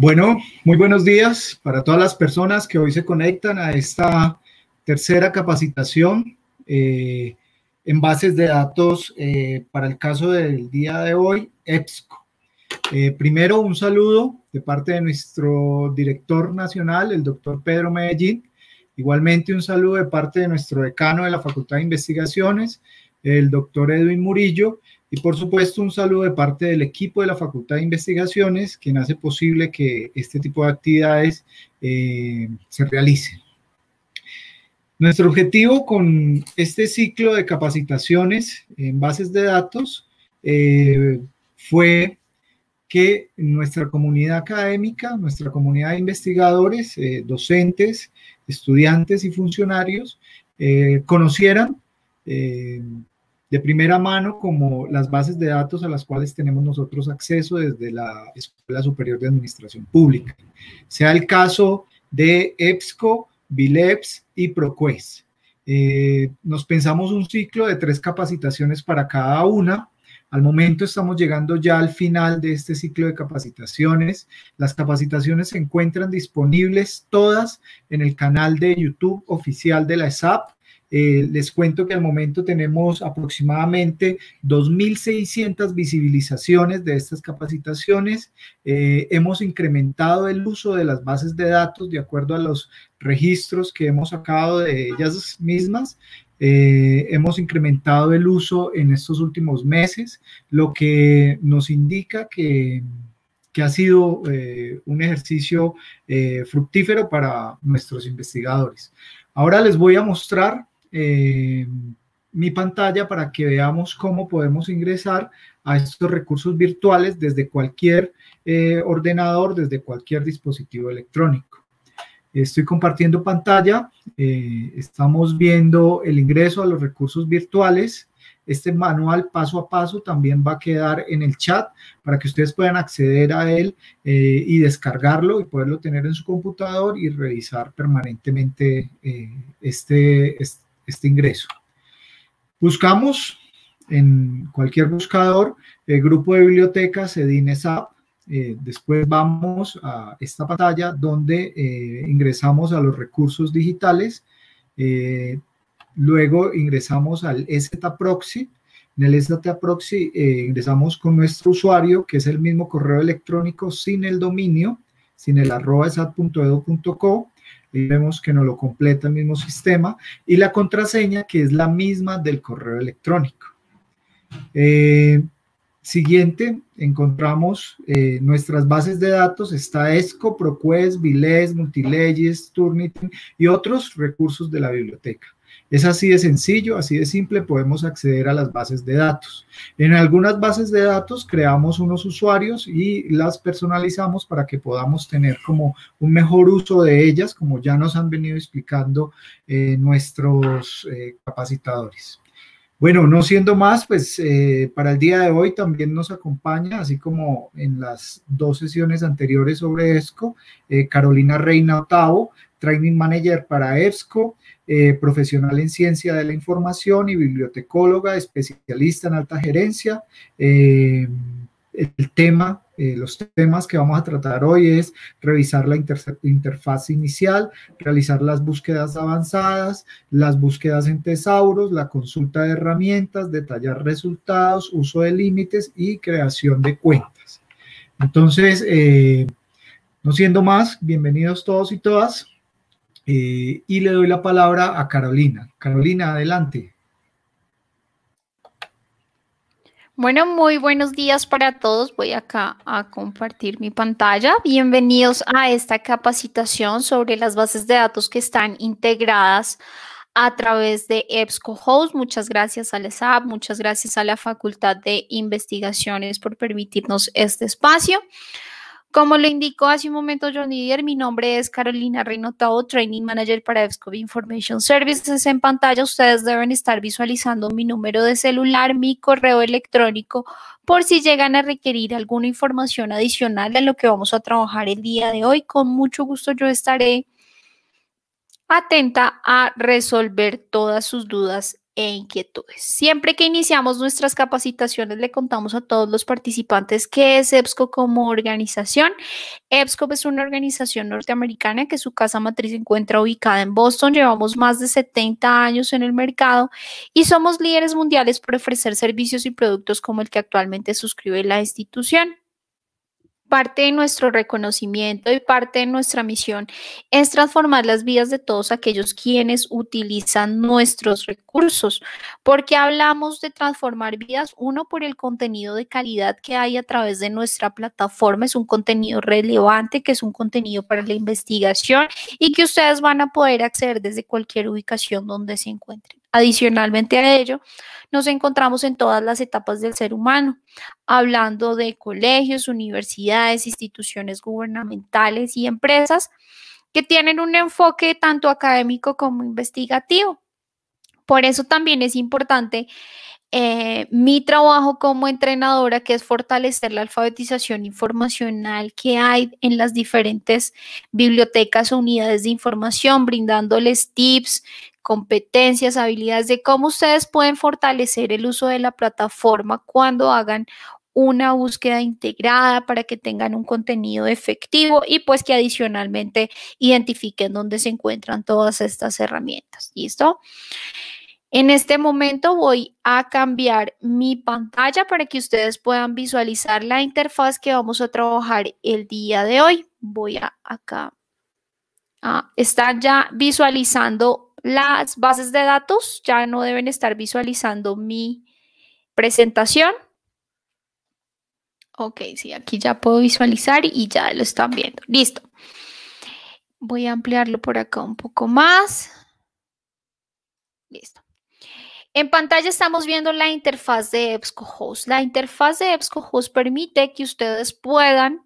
Bueno, muy buenos días para todas las personas que hoy se conectan a esta tercera capacitación eh, en bases de datos eh, para el caso del día de hoy, EPSCO. Eh, primero, un saludo de parte de nuestro director nacional, el doctor Pedro Medellín. Igualmente, un saludo de parte de nuestro decano de la Facultad de Investigaciones, el doctor Edwin Murillo y por supuesto un saludo de parte del equipo de la Facultad de Investigaciones, quien hace posible que este tipo de actividades eh, se realicen. Nuestro objetivo con este ciclo de capacitaciones en bases de datos eh, fue que nuestra comunidad académica, nuestra comunidad de investigadores, eh, docentes, estudiantes y funcionarios conocieran eh, de primera mano como las bases de datos a las cuales tenemos nosotros acceso desde la Escuela Superior de Administración Pública, sea el caso de EBSCO, BILEPS y ProQuest. Eh, nos pensamos un ciclo de tres capacitaciones para cada una. Al momento estamos llegando ya al final de este ciclo de capacitaciones. Las capacitaciones se encuentran disponibles todas en el canal de YouTube oficial de la ESAP eh, les cuento que al momento tenemos aproximadamente 2.600 visibilizaciones de estas capacitaciones. Eh, hemos incrementado el uso de las bases de datos de acuerdo a los registros que hemos sacado de ellas mismas. Eh, hemos incrementado el uso en estos últimos meses, lo que nos indica que ha sido un ejercicio fructífero para nuestros investigadores. Ahora les voy a mostrar eh, mi pantalla para que veamos cómo podemos ingresar a estos recursos virtuales desde cualquier eh, ordenador, desde cualquier dispositivo electrónico. Estoy compartiendo pantalla, eh, estamos viendo el ingreso a los recursos virtuales. Este manual paso a paso también va a quedar en el chat para que ustedes puedan acceder a él y descargarlo y poderlo tener en su computador y revisar permanentemente este, este este ingreso. Buscamos en cualquier buscador el grupo de bibliotecas EDINESAP. Eh, después vamos a esta pantalla donde eh, ingresamos a los recursos digitales. Eh, luego ingresamos al proxy En el proxy eh, ingresamos con nuestro usuario, que es el mismo correo electrónico sin el dominio, sin el arroba y vemos que no lo completa el mismo sistema, y la contraseña que es la misma del correo electrónico. Eh, siguiente, encontramos eh, nuestras bases de datos, está ESCO, ProQuest, Viles, Multileyes, Turnitin y otros recursos de la biblioteca. Es así de sencillo, así de simple, podemos acceder a las bases de datos. En algunas bases de datos creamos unos usuarios y las personalizamos para que podamos tener como un mejor uso de ellas, como ya nos han venido explicando eh, nuestros eh, capacitadores. Bueno, no siendo más, pues eh, para el día de hoy también nos acompaña, así como en las dos sesiones anteriores sobre ESCO, Carolina Reina Otavo, Training Manager para EBSCO, eh, profesional en ciencia de la información y bibliotecóloga, especialista en alta gerencia. Eh, el tema, eh, los temas que vamos a tratar hoy es revisar la interfaz inicial, realizar las búsquedas avanzadas, las búsquedas en tesauros, la consulta de herramientas, detallar resultados, uso de límites y creación de cuentas. Entonces, no siendo más, bienvenidos todos y todas. Eh, y le doy la palabra a Carolina. Carolina, adelante. Bueno, muy buenos días para todos. Voy acá a compartir mi pantalla. Bienvenidos a esta capacitación sobre las bases de datos que están integradas a través de EBSCOhost. Muchas gracias a la SAP, muchas gracias a la Facultad de Investigaciones por permitirnos este espacio. Como lo indicó hace un momento Johnny Deer, mi nombre es Carolina Tau, Training Manager para EBSCO Information Services. En pantalla ustedes deben estar visualizando mi número de celular, mi correo electrónico, por si llegan a requerir alguna información adicional de lo que vamos a trabajar el día de hoy. Con mucho gusto yo estaré atenta a resolver todas sus dudas e inquietudes. Siempre que iniciamos nuestras capacitaciones le contamos a todos los participantes qué es EBSCO como organización. EBSCO es una organización norteamericana que su casa matriz se encuentra ubicada en Boston. Llevamos más de 70 años en el mercado y somos líderes mundiales por ofrecer servicios y productos como el que actualmente suscribe la institución. Parte de nuestro reconocimiento y parte de nuestra misión es transformar las vidas de todos aquellos quienes utilizan nuestros recursos, porque hablamos de transformar vidas, uno por el contenido de calidad que hay a través de nuestra plataforma, es un contenido relevante, que es un contenido para la investigación y que ustedes van a poder acceder desde cualquier ubicación donde se encuentren. Adicionalmente a ello, nos encontramos en todas las etapas del ser humano, hablando de colegios, universidades, instituciones gubernamentales y empresas que tienen un enfoque tanto académico como investigativo. Por eso también es importante eh, mi trabajo como entrenadora, que es fortalecer la alfabetización informacional que hay en las diferentes bibliotecas o unidades de información, brindándoles tips, competencias, habilidades de cómo ustedes pueden fortalecer el uso de la plataforma cuando hagan una búsqueda integrada para que tengan un contenido efectivo y pues que adicionalmente identifiquen dónde se encuentran todas estas herramientas. ¿Listo? En este momento voy a cambiar mi pantalla para que ustedes puedan visualizar la interfaz que vamos a trabajar el día de hoy. Voy a acá. Ah, están ya visualizando las bases de datos ya no deben estar visualizando mi presentación. Ok, sí, aquí ya puedo visualizar y ya lo están viendo. Listo. Voy a ampliarlo por acá un poco más. Listo. En pantalla estamos viendo la interfaz de EBSCOhost. La interfaz de EBSCOhost permite que ustedes puedan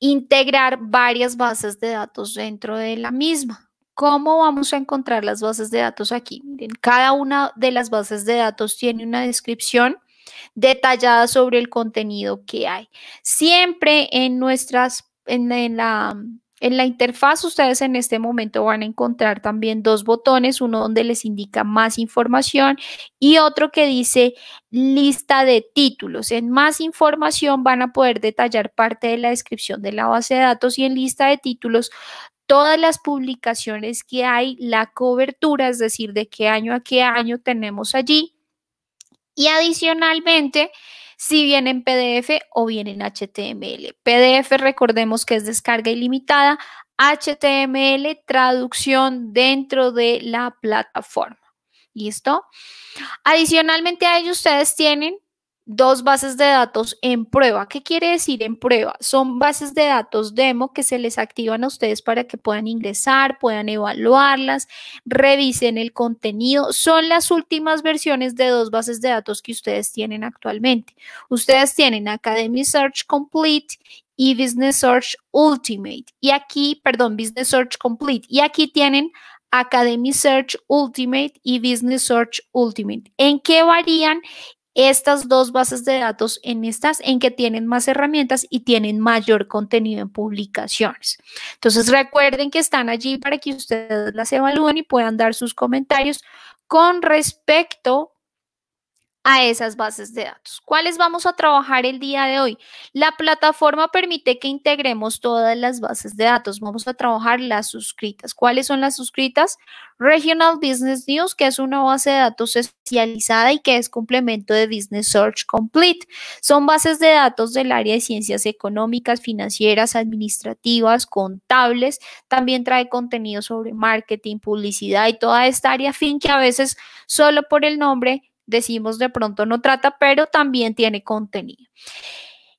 integrar varias bases de datos dentro de la misma. ¿Cómo vamos a encontrar las bases de datos aquí? Miren, cada una de las bases de datos tiene una descripción detallada sobre el contenido que hay. Siempre en nuestras, en, la, en la interfaz ustedes en este momento van a encontrar también dos botones, uno donde les indica más información y otro que dice lista de títulos. En más información van a poder detallar parte de la descripción de la base de datos y en lista de títulos todas las publicaciones que hay, la cobertura, es decir, de qué año a qué año tenemos allí. Y adicionalmente, si vienen PDF o vienen HTML. PDF, recordemos que es descarga ilimitada, HTML, traducción dentro de la plataforma. ¿Listo? Adicionalmente a ello, ustedes tienen dos bases de datos en prueba. ¿Qué quiere decir en prueba? Son bases de datos demo que se les activan a ustedes para que puedan ingresar, puedan evaluarlas, revisen el contenido. Son las últimas versiones de dos bases de datos que ustedes tienen actualmente. Ustedes tienen Academy Search Complete y Business Search Ultimate. Y aquí, perdón, Business Search Complete. Y aquí tienen Academy Search Ultimate y Business Search Ultimate. ¿En qué varían estas dos bases de datos en estas en que tienen más herramientas y tienen mayor contenido en publicaciones. Entonces recuerden que están allí para que ustedes las evalúen y puedan dar sus comentarios con respecto a esas bases de datos. ¿Cuáles vamos a trabajar el día de hoy? La plataforma permite que integremos todas las bases de datos. Vamos a trabajar las suscritas. ¿Cuáles son las suscritas? Regional Business News, que es una base de datos especializada y que es complemento de Business Search Complete. Son bases de datos del área de ciencias económicas, financieras, administrativas, contables. También trae contenido sobre marketing, publicidad y toda esta área fin que a veces solo por el nombre decimos de pronto no trata, pero también tiene contenido.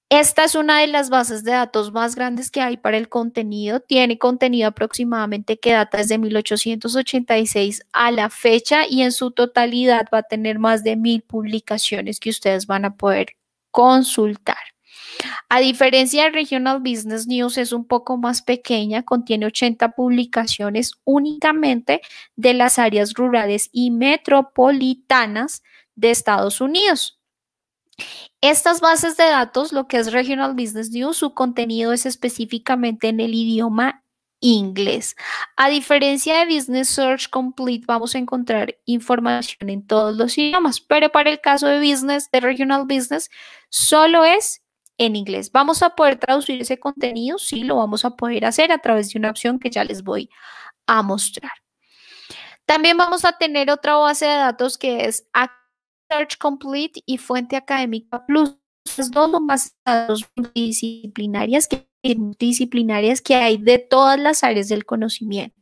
Esta es una de las bases de datos más grandes que hay para el contenido. Tiene contenido aproximadamente que data desde 1886 a la fecha y en su totalidad va a tener más de mil publicaciones que ustedes van a poder consultar. A diferencia de Regional Business News, es un poco más pequeña, contiene 80 publicaciones únicamente de las áreas rurales y metropolitanas de Estados Unidos. Estas bases de datos, lo que es Regional Business News, su contenido es específicamente en el idioma inglés. A diferencia de Business Search Complete, vamos a encontrar información en todos los idiomas, pero para el caso de Business, de Regional Business, solo es en inglés. ¿Vamos a poder traducir ese contenido? Sí, lo vamos a poder hacer a través de una opción que ya les voy a mostrar. También vamos a tener otra base de datos que es Search Complete y Fuente Académica Plus. Las dos más multidisciplinarias que, multidisciplinarias que hay de todas las áreas del conocimiento.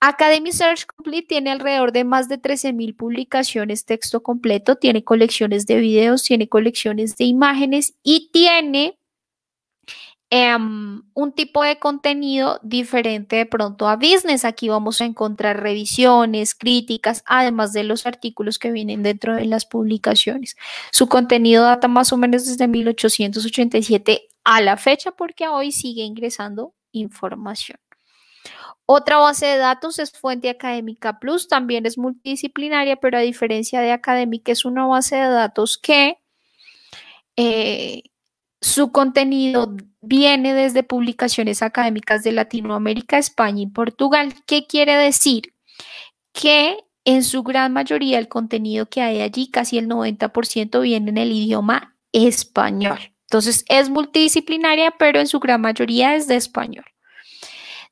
Academy Search Complete tiene alrededor de más de 13.000 publicaciones texto completo, tiene colecciones de videos, tiene colecciones de imágenes y tiene Em, un tipo de contenido diferente de pronto a business. Aquí vamos a encontrar revisiones, críticas, además de los artículos que vienen dentro de las publicaciones. Su contenido data más o menos desde 1887 a la fecha porque hoy sigue ingresando información. Otra base de datos es Fuente Académica Plus, también es multidisciplinaria, pero a diferencia de Académica es una base de datos que eh, su contenido viene desde publicaciones académicas de Latinoamérica, España y Portugal. ¿Qué quiere decir? Que en su gran mayoría el contenido que hay allí, casi el 90%, viene en el idioma español. Entonces es multidisciplinaria, pero en su gran mayoría es de español.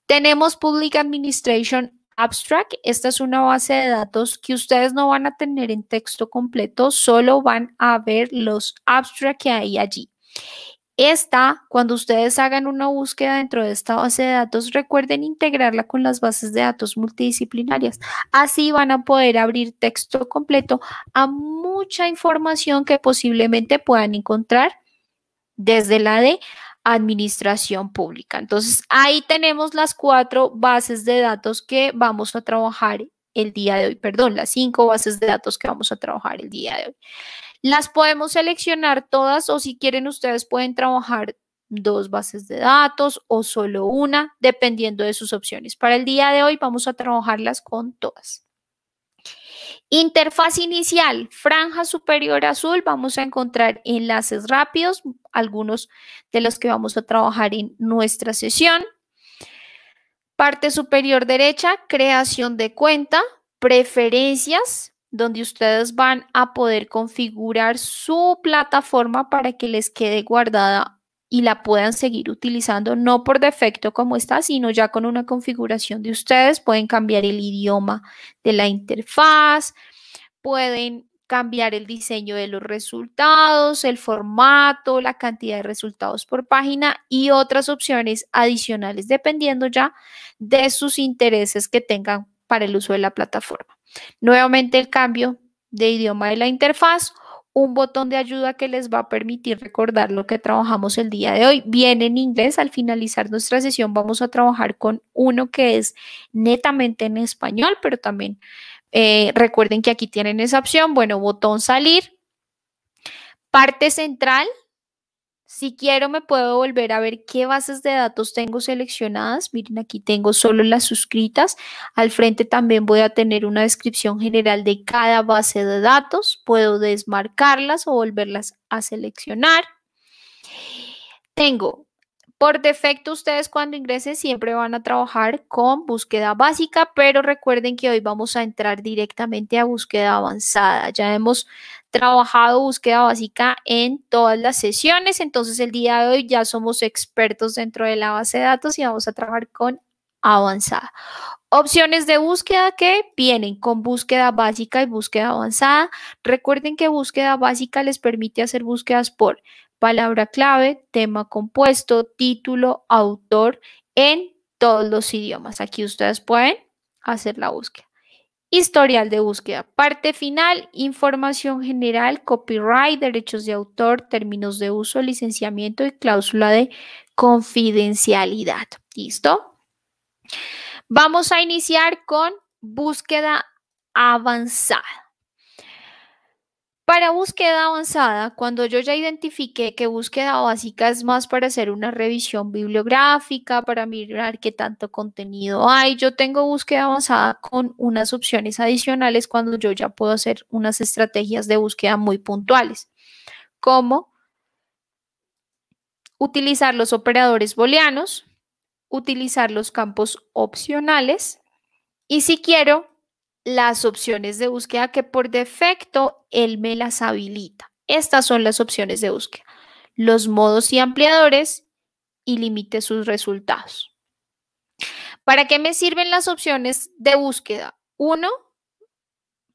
Tenemos Public Administration Abstract. Esta es una base de datos que ustedes no van a tener en texto completo, solo van a ver los abstract que hay allí. Esta, cuando ustedes hagan una búsqueda dentro de esta base de datos, recuerden integrarla con las bases de datos multidisciplinarias. Así van a poder abrir texto completo a mucha información que posiblemente puedan encontrar desde la de administración pública. Entonces, ahí tenemos las cuatro bases de datos que vamos a trabajar el día de hoy, perdón, las cinco bases de datos que vamos a trabajar el día de hoy. Las podemos seleccionar todas o si quieren ustedes pueden trabajar dos bases de datos o solo una, dependiendo de sus opciones. Para el día de hoy vamos a trabajarlas con todas. Interfaz inicial, franja superior azul, vamos a encontrar enlaces rápidos, algunos de los que vamos a trabajar en nuestra sesión. Parte superior derecha, creación de cuenta, preferencias, donde ustedes van a poder configurar su plataforma para que les quede guardada y la puedan seguir utilizando, no por defecto como está, sino ya con una configuración de ustedes. Pueden cambiar el idioma de la interfaz, pueden cambiar el diseño de los resultados, el formato, la cantidad de resultados por página y otras opciones adicionales dependiendo ya de sus intereses que tengan para el uso de la plataforma. Nuevamente el cambio de idioma de la interfaz, un botón de ayuda que les va a permitir recordar lo que trabajamos el día de hoy. Bien en inglés, al finalizar nuestra sesión vamos a trabajar con uno que es netamente en español, pero también eh, recuerden que aquí tienen esa opción, bueno, botón salir, parte central si quiero me puedo volver a ver qué bases de datos tengo seleccionadas. Miren, aquí tengo solo las suscritas. Al frente también voy a tener una descripción general de cada base de datos. Puedo desmarcarlas o volverlas a seleccionar. Tengo por defecto, ustedes cuando ingresen siempre van a trabajar con búsqueda básica, pero recuerden que hoy vamos a entrar directamente a búsqueda avanzada. Ya hemos trabajado búsqueda básica en todas las sesiones, entonces el día de hoy ya somos expertos dentro de la base de datos y vamos a trabajar con avanzada. Opciones de búsqueda que vienen con búsqueda básica y búsqueda avanzada. Recuerden que búsqueda básica les permite hacer búsquedas por palabra clave, tema compuesto, título, autor en todos los idiomas. Aquí ustedes pueden hacer la búsqueda. Historial de búsqueda. Parte final, información general, copyright, derechos de autor, términos de uso, licenciamiento y cláusula de confidencialidad. ¿Listo? Vamos a iniciar con búsqueda avanzada. Para búsqueda avanzada, cuando yo ya identifiqué que búsqueda básica es más para hacer una revisión bibliográfica, para mirar qué tanto contenido hay, yo tengo búsqueda avanzada con unas opciones adicionales cuando yo ya puedo hacer unas estrategias de búsqueda muy puntuales, como utilizar los operadores booleanos, utilizar los campos opcionales y si quiero las opciones de búsqueda que por defecto él me las habilita. Estas son las opciones de búsqueda. Los modos y ampliadores y límite sus resultados. ¿Para qué me sirven las opciones de búsqueda? Uno,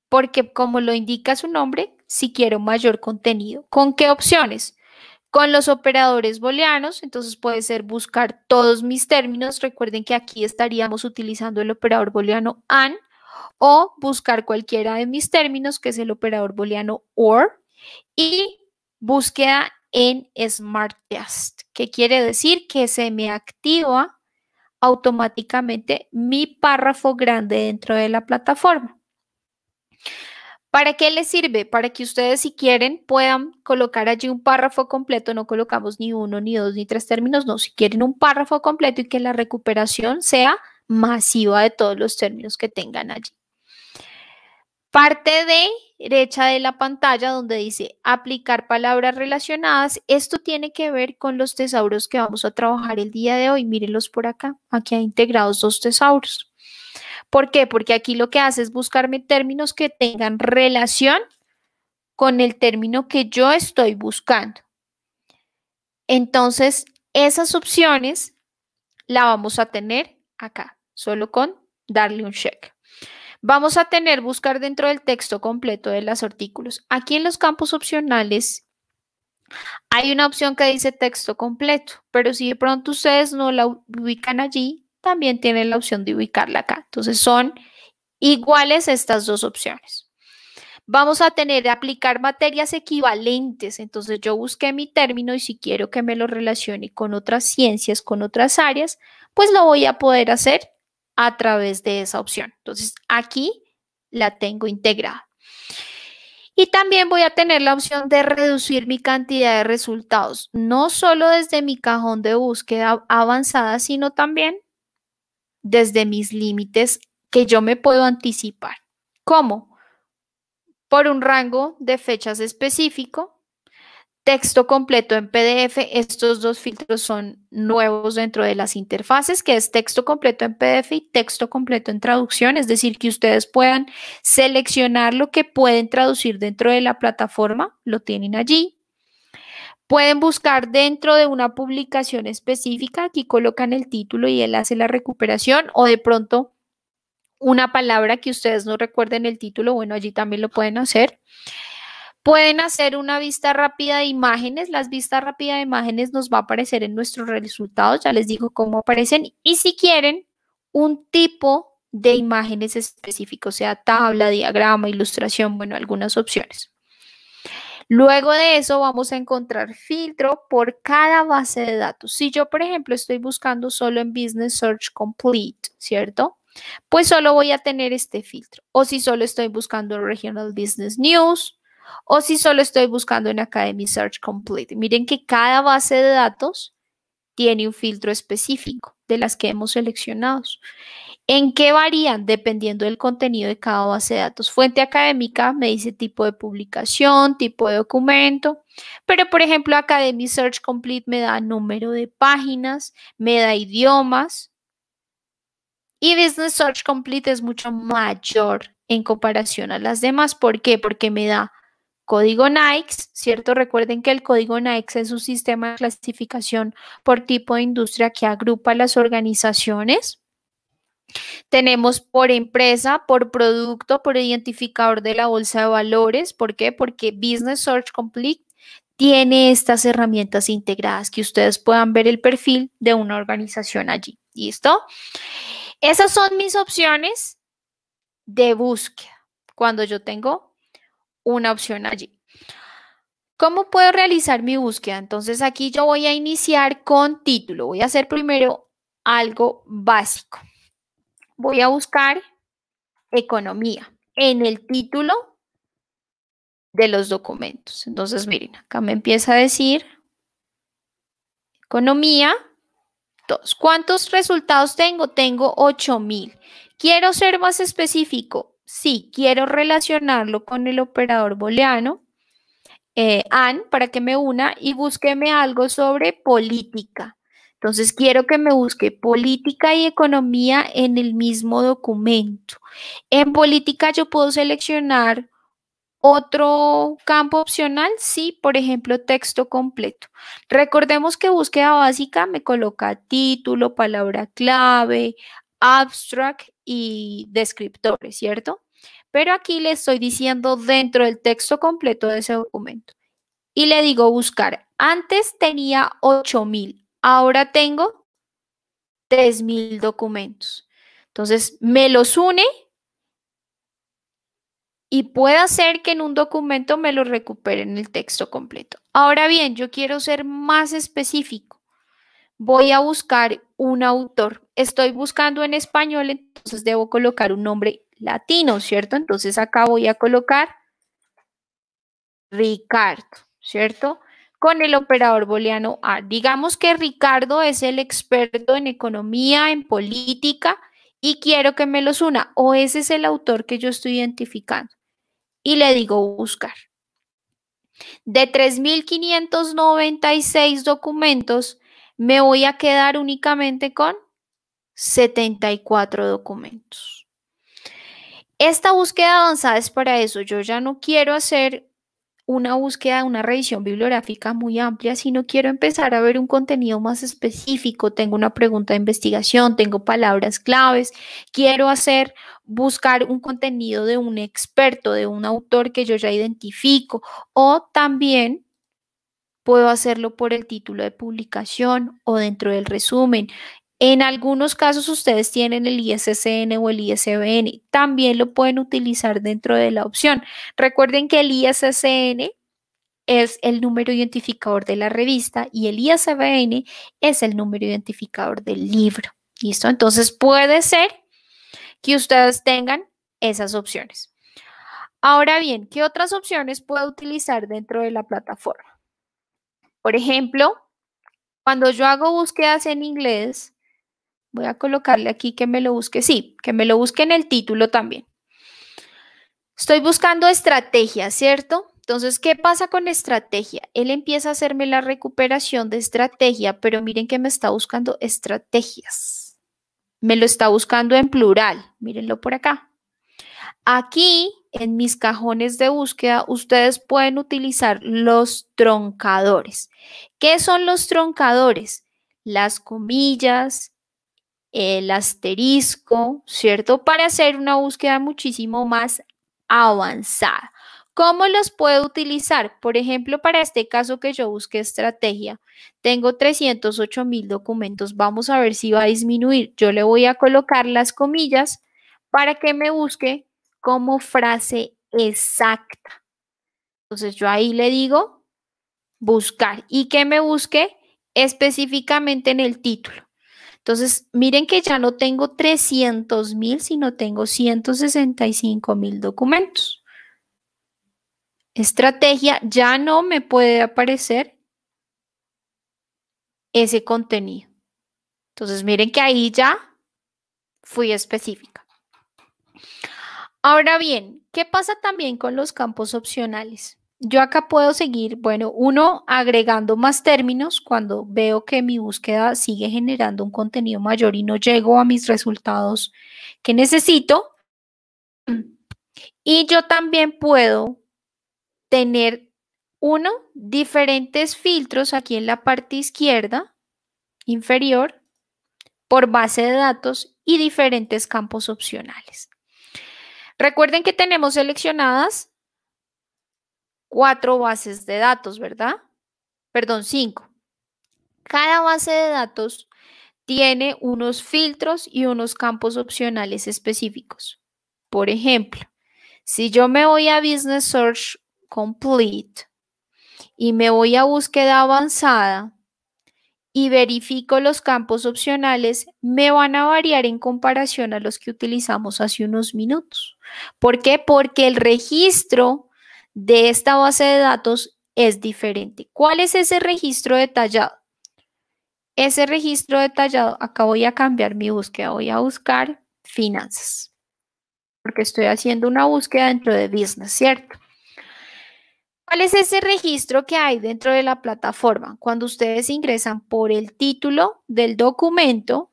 porque como lo indica su nombre, si quiero mayor contenido. ¿Con qué opciones? Con los operadores booleanos, entonces puede ser buscar todos mis términos. Recuerden que aquí estaríamos utilizando el operador booleano AND o buscar cualquiera de mis términos, que es el operador booleano OR, y búsqueda en Smart Test, que quiere decir que se me activa automáticamente mi párrafo grande dentro de la plataforma. ¿Para qué le sirve? Para que ustedes si quieren puedan colocar allí un párrafo completo, no colocamos ni uno, ni dos, ni tres términos, no, si quieren un párrafo completo y que la recuperación sea masiva de todos los términos que tengan allí. Parte de derecha de la pantalla donde dice aplicar palabras relacionadas. Esto tiene que ver con los tesauros que vamos a trabajar el día de hoy. Mírenlos por acá. Aquí hay integrados dos tesauros. ¿Por qué? Porque aquí lo que hace es buscarme términos que tengan relación con el término que yo estoy buscando. Entonces, esas opciones la vamos a tener acá solo con darle un check. Vamos a tener buscar dentro del texto completo de los artículos. Aquí en los campos opcionales hay una opción que dice texto completo, pero si de pronto ustedes no la ubican allí, también tienen la opción de ubicarla acá. Entonces son iguales estas dos opciones. Vamos a tener aplicar materias equivalentes. Entonces yo busqué mi término y si quiero que me lo relacione con otras ciencias, con otras áreas, pues lo voy a poder hacer a través de esa opción. Entonces aquí la tengo integrada. Y también voy a tener la opción de reducir mi cantidad de resultados, no solo desde mi cajón de búsqueda avanzada, sino también desde mis límites que yo me puedo anticipar. ¿Cómo? Por un rango de fechas específico, texto completo en PDF. Estos dos filtros son nuevos dentro de las interfaces, que es texto completo en PDF y texto completo en traducción, es decir, que ustedes puedan seleccionar lo que pueden traducir dentro de la plataforma, lo tienen allí. Pueden buscar dentro de una publicación específica, aquí colocan el título y él hace la recuperación o de pronto una palabra que ustedes no recuerden el título, bueno, allí también lo pueden hacer. Pueden hacer una vista rápida de imágenes. Las vistas rápidas de imágenes nos va a aparecer en nuestros resultados. Ya les digo cómo aparecen. Y si quieren un tipo de imágenes específicos, sea tabla, diagrama, ilustración, bueno, algunas opciones. Luego de eso vamos a encontrar filtro por cada base de datos. Si yo, por ejemplo, estoy buscando solo en Business Search Complete, ¿cierto? Pues solo voy a tener este filtro. O si solo estoy buscando Regional Business News, o si solo estoy buscando en Academy Search Complete. Miren que cada base de datos tiene un filtro específico de las que hemos seleccionado. ¿En qué varían? Dependiendo del contenido de cada base de datos. Fuente académica me dice tipo de publicación, tipo de documento, pero por ejemplo Academy Search Complete me da número de páginas, me da idiomas y Business Search Complete es mucho mayor en comparación a las demás. ¿Por qué? Porque me da Código NAICS, ¿cierto? Recuerden que el código NAICS es un sistema de clasificación por tipo de industria que agrupa las organizaciones. Tenemos por empresa, por producto, por identificador de la bolsa de valores. ¿Por qué? Porque Business Search Complete tiene estas herramientas integradas que ustedes puedan ver el perfil de una organización allí. ¿Listo? Esas son mis opciones de búsqueda cuando yo tengo una opción allí. ¿Cómo puedo realizar mi búsqueda? Entonces aquí yo voy a iniciar con título. Voy a hacer primero algo básico. Voy a buscar economía en el título de los documentos. Entonces, miren, acá me empieza a decir economía ¿Cuántos resultados tengo? Tengo 8000. Quiero ser más específico. Sí, quiero relacionarlo con el operador booleano, eh, para que me una y búsqueme algo sobre política. Entonces quiero que me busque política y economía en el mismo documento. En política yo puedo seleccionar otro campo opcional, sí, por ejemplo, texto completo. Recordemos que búsqueda básica me coloca título, palabra clave, abstract y descriptores, ¿cierto? Pero aquí le estoy diciendo dentro del texto completo de ese documento. Y le digo buscar. Antes tenía 8000, ahora tengo 3000 documentos. Entonces me los une y puede ser que en un documento me lo recupere en el texto completo. Ahora bien, yo quiero ser más específico. Voy a buscar un autor estoy buscando en español, entonces debo colocar un nombre latino, ¿cierto? Entonces acá voy a colocar Ricardo, ¿cierto? Con el operador booleano A. Digamos que Ricardo es el experto en economía, en política, y quiero que me los una, o ese es el autor que yo estoy identificando. Y le digo buscar. De 3.596 documentos, me voy a quedar únicamente con 74 documentos. Esta búsqueda avanzada es para eso. Yo ya no quiero hacer una búsqueda, una revisión bibliográfica muy amplia, sino quiero empezar a ver un contenido más específico. Tengo una pregunta de investigación, tengo palabras claves, quiero hacer, buscar un contenido de un experto, de un autor que yo ya identifico, o también puedo hacerlo por el título de publicación o dentro del resumen. En algunos casos ustedes tienen el ISSN o el ISBN. También lo pueden utilizar dentro de la opción. Recuerden que el ISSN es el número identificador de la revista y el ISBN es el número identificador del libro. ¿Listo? Entonces puede ser que ustedes tengan esas opciones. Ahora bien, ¿qué otras opciones puedo utilizar dentro de la plataforma? Por ejemplo, cuando yo hago búsquedas en inglés, Voy a colocarle aquí que me lo busque. Sí, que me lo busque en el título también. Estoy buscando estrategia, ¿cierto? Entonces, ¿qué pasa con estrategia? Él empieza a hacerme la recuperación de estrategia, pero miren que me está buscando estrategias. Me lo está buscando en plural. Mírenlo por acá. Aquí, en mis cajones de búsqueda, ustedes pueden utilizar los troncadores. ¿Qué son los troncadores? Las comillas, el asterisco, ¿cierto? Para hacer una búsqueda muchísimo más avanzada. ¿Cómo los puedo utilizar? Por ejemplo, para este caso que yo busqué estrategia, tengo 308 mil documentos. Vamos a ver si va a disminuir. Yo le voy a colocar las comillas para que me busque como frase exacta. Entonces yo ahí le digo buscar y que me busque específicamente en el título. Entonces, miren que ya no tengo 300.000, mil, sino tengo 165 mil documentos. Estrategia, ya no me puede aparecer ese contenido. Entonces, miren que ahí ya fui específica. Ahora bien, ¿qué pasa también con los campos opcionales? Yo acá puedo seguir, bueno, uno, agregando más términos cuando veo que mi búsqueda sigue generando un contenido mayor y no llego a mis resultados que necesito. Y yo también puedo tener, uno, diferentes filtros aquí en la parte izquierda inferior por base de datos y diferentes campos opcionales. Recuerden que tenemos seleccionadas cuatro bases de datos, ¿verdad? Perdón, cinco. Cada base de datos tiene unos filtros y unos campos opcionales específicos. Por ejemplo, si yo me voy a Business Search Complete y me voy a búsqueda avanzada y verifico los campos opcionales, me van a variar en comparación a los que utilizamos hace unos minutos. ¿Por qué? Porque el registro de esta base de datos es diferente. ¿Cuál es ese registro detallado? Ese registro detallado, acá voy a cambiar mi búsqueda, voy a buscar finanzas, porque estoy haciendo una búsqueda dentro de business, ¿cierto? ¿Cuál es ese registro que hay dentro de la plataforma? Cuando ustedes ingresan por el título del documento,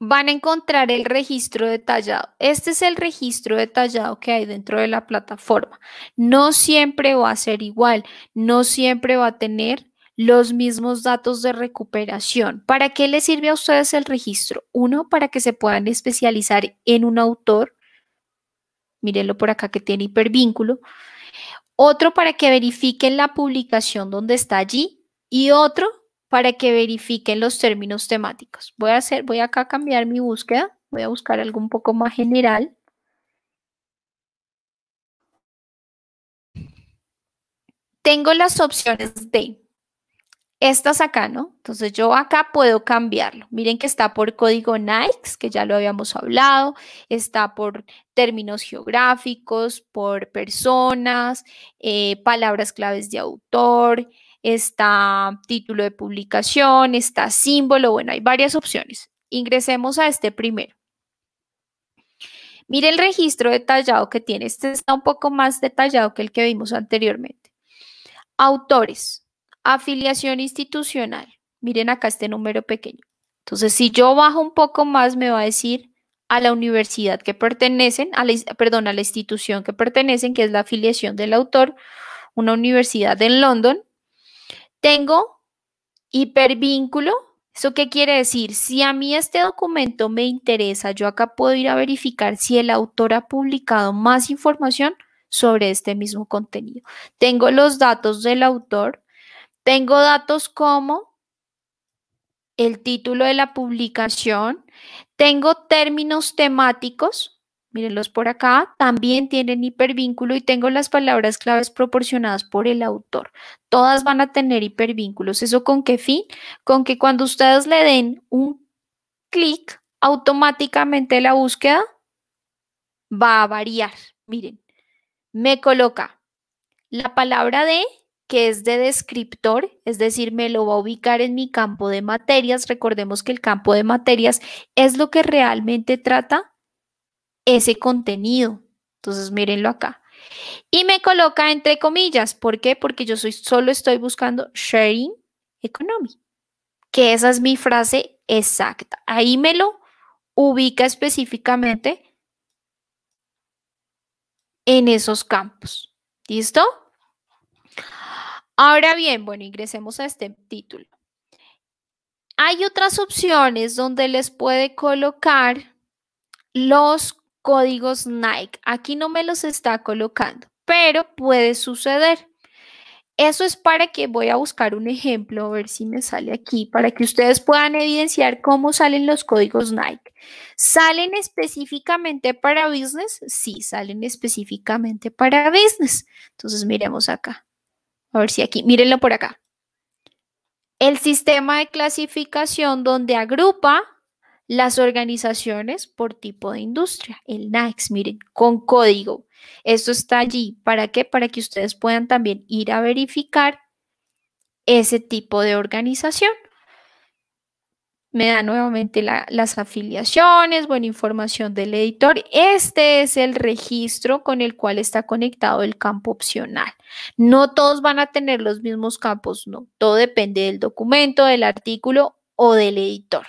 van a encontrar el registro detallado. Este es el registro detallado que hay dentro de la plataforma. No siempre va a ser igual, no siempre va a tener los mismos datos de recuperación. ¿Para qué les sirve a ustedes el registro? Uno, para que se puedan especializar en un autor. Mírenlo por acá que tiene hipervínculo. Otro, para que verifiquen la publicación donde está allí. Y otro, para que verifiquen los términos temáticos. Voy a hacer, voy acá a cambiar mi búsqueda, voy a buscar algo un poco más general. Tengo las opciones de estas acá, ¿no? Entonces yo acá puedo cambiarlo. Miren que está por código Nikes, que ya lo habíamos hablado, está por términos geográficos, por personas, eh, palabras claves de autor, está título de publicación, está símbolo, bueno, hay varias opciones. Ingresemos a este primero. Mire el registro detallado que tiene. Este está un poco más detallado que el que vimos anteriormente. Autores, afiliación institucional. Miren acá este número pequeño. Entonces, si yo bajo un poco más, me va a decir a la universidad que pertenecen, a perdón, a la institución que pertenecen, que es la afiliación del autor, una universidad en London, tengo hipervínculo. ¿Eso qué quiere decir? Si a mí este documento me interesa, yo acá puedo ir a verificar si el autor ha publicado más información sobre este mismo contenido. Tengo los datos del autor. Tengo datos como el título de la publicación. Tengo términos temáticos Mírenlos por acá, también tienen hipervínculo y tengo las palabras claves proporcionadas por el autor. Todas van a tener hipervínculos. ¿Eso con qué fin? Con que cuando ustedes le den un clic, automáticamente la búsqueda va a variar. Miren, me coloca la palabra de que es de descriptor, es decir, me lo va a ubicar en mi campo de materias. Recordemos que el campo de materias es lo que realmente trata ese contenido. Entonces, mírenlo acá. Y me coloca entre comillas. ¿Por qué? Porque yo soy, solo estoy buscando sharing economy, que esa es mi frase exacta. Ahí me lo ubica específicamente en esos campos. ¿Listo? Ahora bien, bueno, ingresemos a este título. Hay otras opciones donde les puede colocar los códigos Nike. Aquí no me los está colocando, pero puede suceder. Eso es para que voy a buscar un ejemplo, a ver si me sale aquí, para que ustedes puedan evidenciar cómo salen los códigos Nike. ¿Salen específicamente para business? Sí, salen específicamente para business. Entonces miremos acá. A ver si aquí, mírenlo por acá. El sistema de clasificación donde agrupa las organizaciones por tipo de industria, el NAICS, miren, con código. Esto está allí. ¿Para qué? Para que ustedes puedan también ir a verificar ese tipo de organización. Me da nuevamente las afiliaciones, buena información del editor. Este es el registro con el cual está conectado el campo opcional. No todos van a tener los mismos campos, no. Todo depende del documento, del artículo o del editor.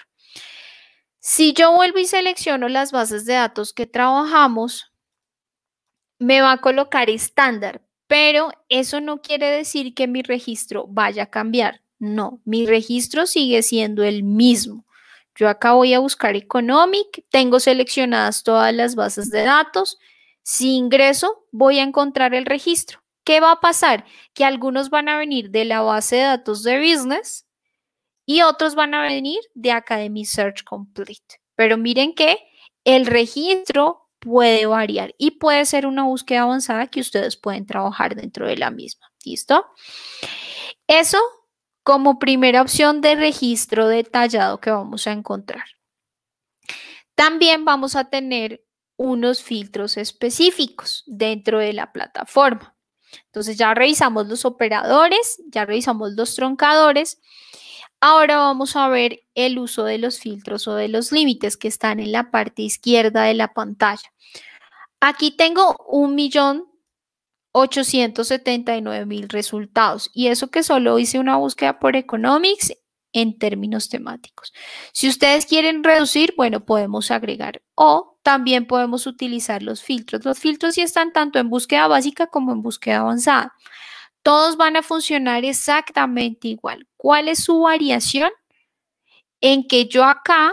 Si yo vuelvo y selecciono las bases de datos que trabajamos, me va a colocar estándar, pero eso no quiere decir que mi registro vaya a cambiar. No, mi registro sigue siendo el mismo. Yo acá voy a buscar Economic, tengo seleccionadas todas las bases de datos. Si ingreso, voy a encontrar el registro. ¿Qué va a pasar? Que algunos van a venir de la base de datos de business, y otros van a venir de Academy Search Complete. Pero miren que el registro puede variar y puede ser una búsqueda avanzada que ustedes pueden trabajar dentro de la misma. ¿Listo? Eso como primera opción de registro detallado que vamos a encontrar. También vamos a tener unos filtros específicos dentro de la plataforma. Entonces ya revisamos los operadores, ya revisamos los troncadores Ahora vamos a ver el uso de los filtros o de los límites que están en la parte izquierda de la pantalla. Aquí tengo 1.879.000 resultados y eso que solo hice una búsqueda por economics en términos temáticos. Si ustedes quieren reducir, bueno, podemos agregar o también podemos utilizar los filtros. Los filtros sí están tanto en búsqueda básica como en búsqueda avanzada. Todos van a funcionar exactamente igual. ¿Cuál es su variación? En que yo acá,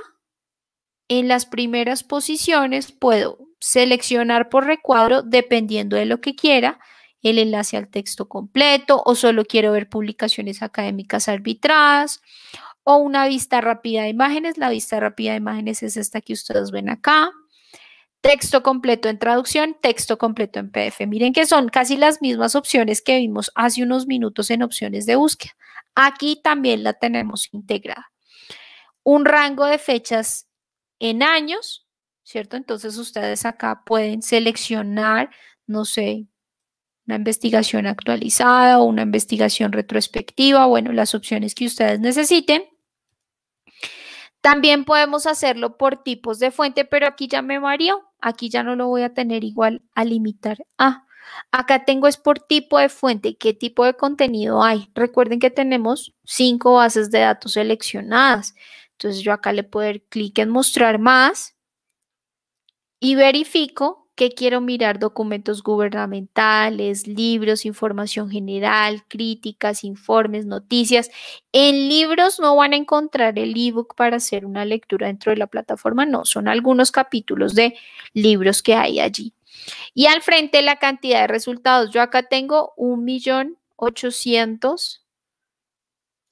en las primeras posiciones, puedo seleccionar por recuadro dependiendo de lo que quiera el enlace al texto completo o solo quiero ver publicaciones académicas arbitradas o una vista rápida de imágenes. La vista rápida de imágenes es esta que ustedes ven acá texto completo en traducción, texto completo en PDF. Miren que son casi las mismas opciones que vimos hace unos minutos en opciones de búsqueda. Aquí también la tenemos integrada. Un rango de fechas en años, ¿cierto? Entonces ustedes acá pueden seleccionar, no sé, una investigación actualizada o una investigación retrospectiva, bueno, las opciones que ustedes necesiten. También podemos hacerlo por tipos de fuente, pero aquí ya me varió. Aquí ya no lo voy a tener igual a limitar a. Ah, acá tengo es por tipo de fuente, qué tipo de contenido hay. Recuerden que tenemos cinco bases de datos seleccionadas. Entonces yo acá le puedo dar clic en mostrar más y verifico que quiero mirar documentos gubernamentales, libros, información general, críticas, informes, noticias. En libros no van a encontrar el ebook para hacer una lectura dentro de la plataforma, no, son algunos capítulos de libros que hay allí. Y al frente la cantidad de resultados. Yo acá tengo un millón ochocientos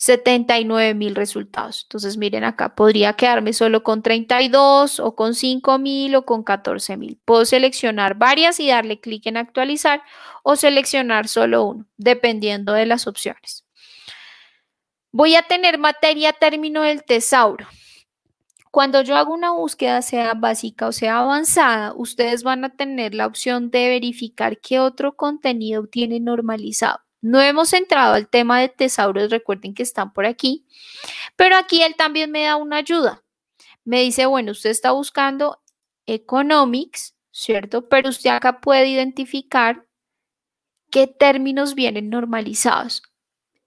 79 mil resultados. Entonces, miren acá, podría quedarme solo con 32 o con 5 mil o con 14 mil. Puedo seleccionar varias y darle clic en actualizar o seleccionar solo uno, dependiendo de las opciones. Voy a tener materia término del tesauro. Cuando yo hago una búsqueda, sea básica o sea avanzada, ustedes van a tener la opción de verificar qué otro contenido tiene normalizado. No hemos entrado al tema de tesauros, recuerden que están por aquí, pero aquí él también me da una ayuda. Me dice, bueno, usted está buscando economics, ¿cierto? Pero usted acá puede identificar qué términos vienen normalizados.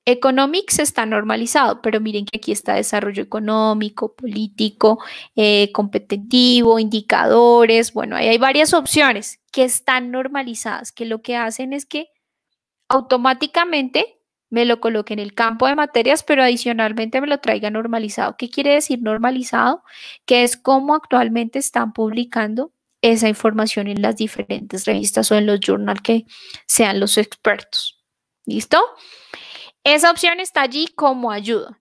Economics está normalizado, pero miren que aquí está desarrollo económico, político, eh, competitivo, indicadores. Bueno, ahí hay varias opciones que están normalizadas, que lo que hacen es que automáticamente me lo coloque en el campo de materias, pero adicionalmente me lo traiga normalizado. ¿Qué quiere decir normalizado? Que es como actualmente están publicando esa información en las diferentes revistas o en los journals que sean los expertos. ¿Listo? Esa opción está allí como ayuda.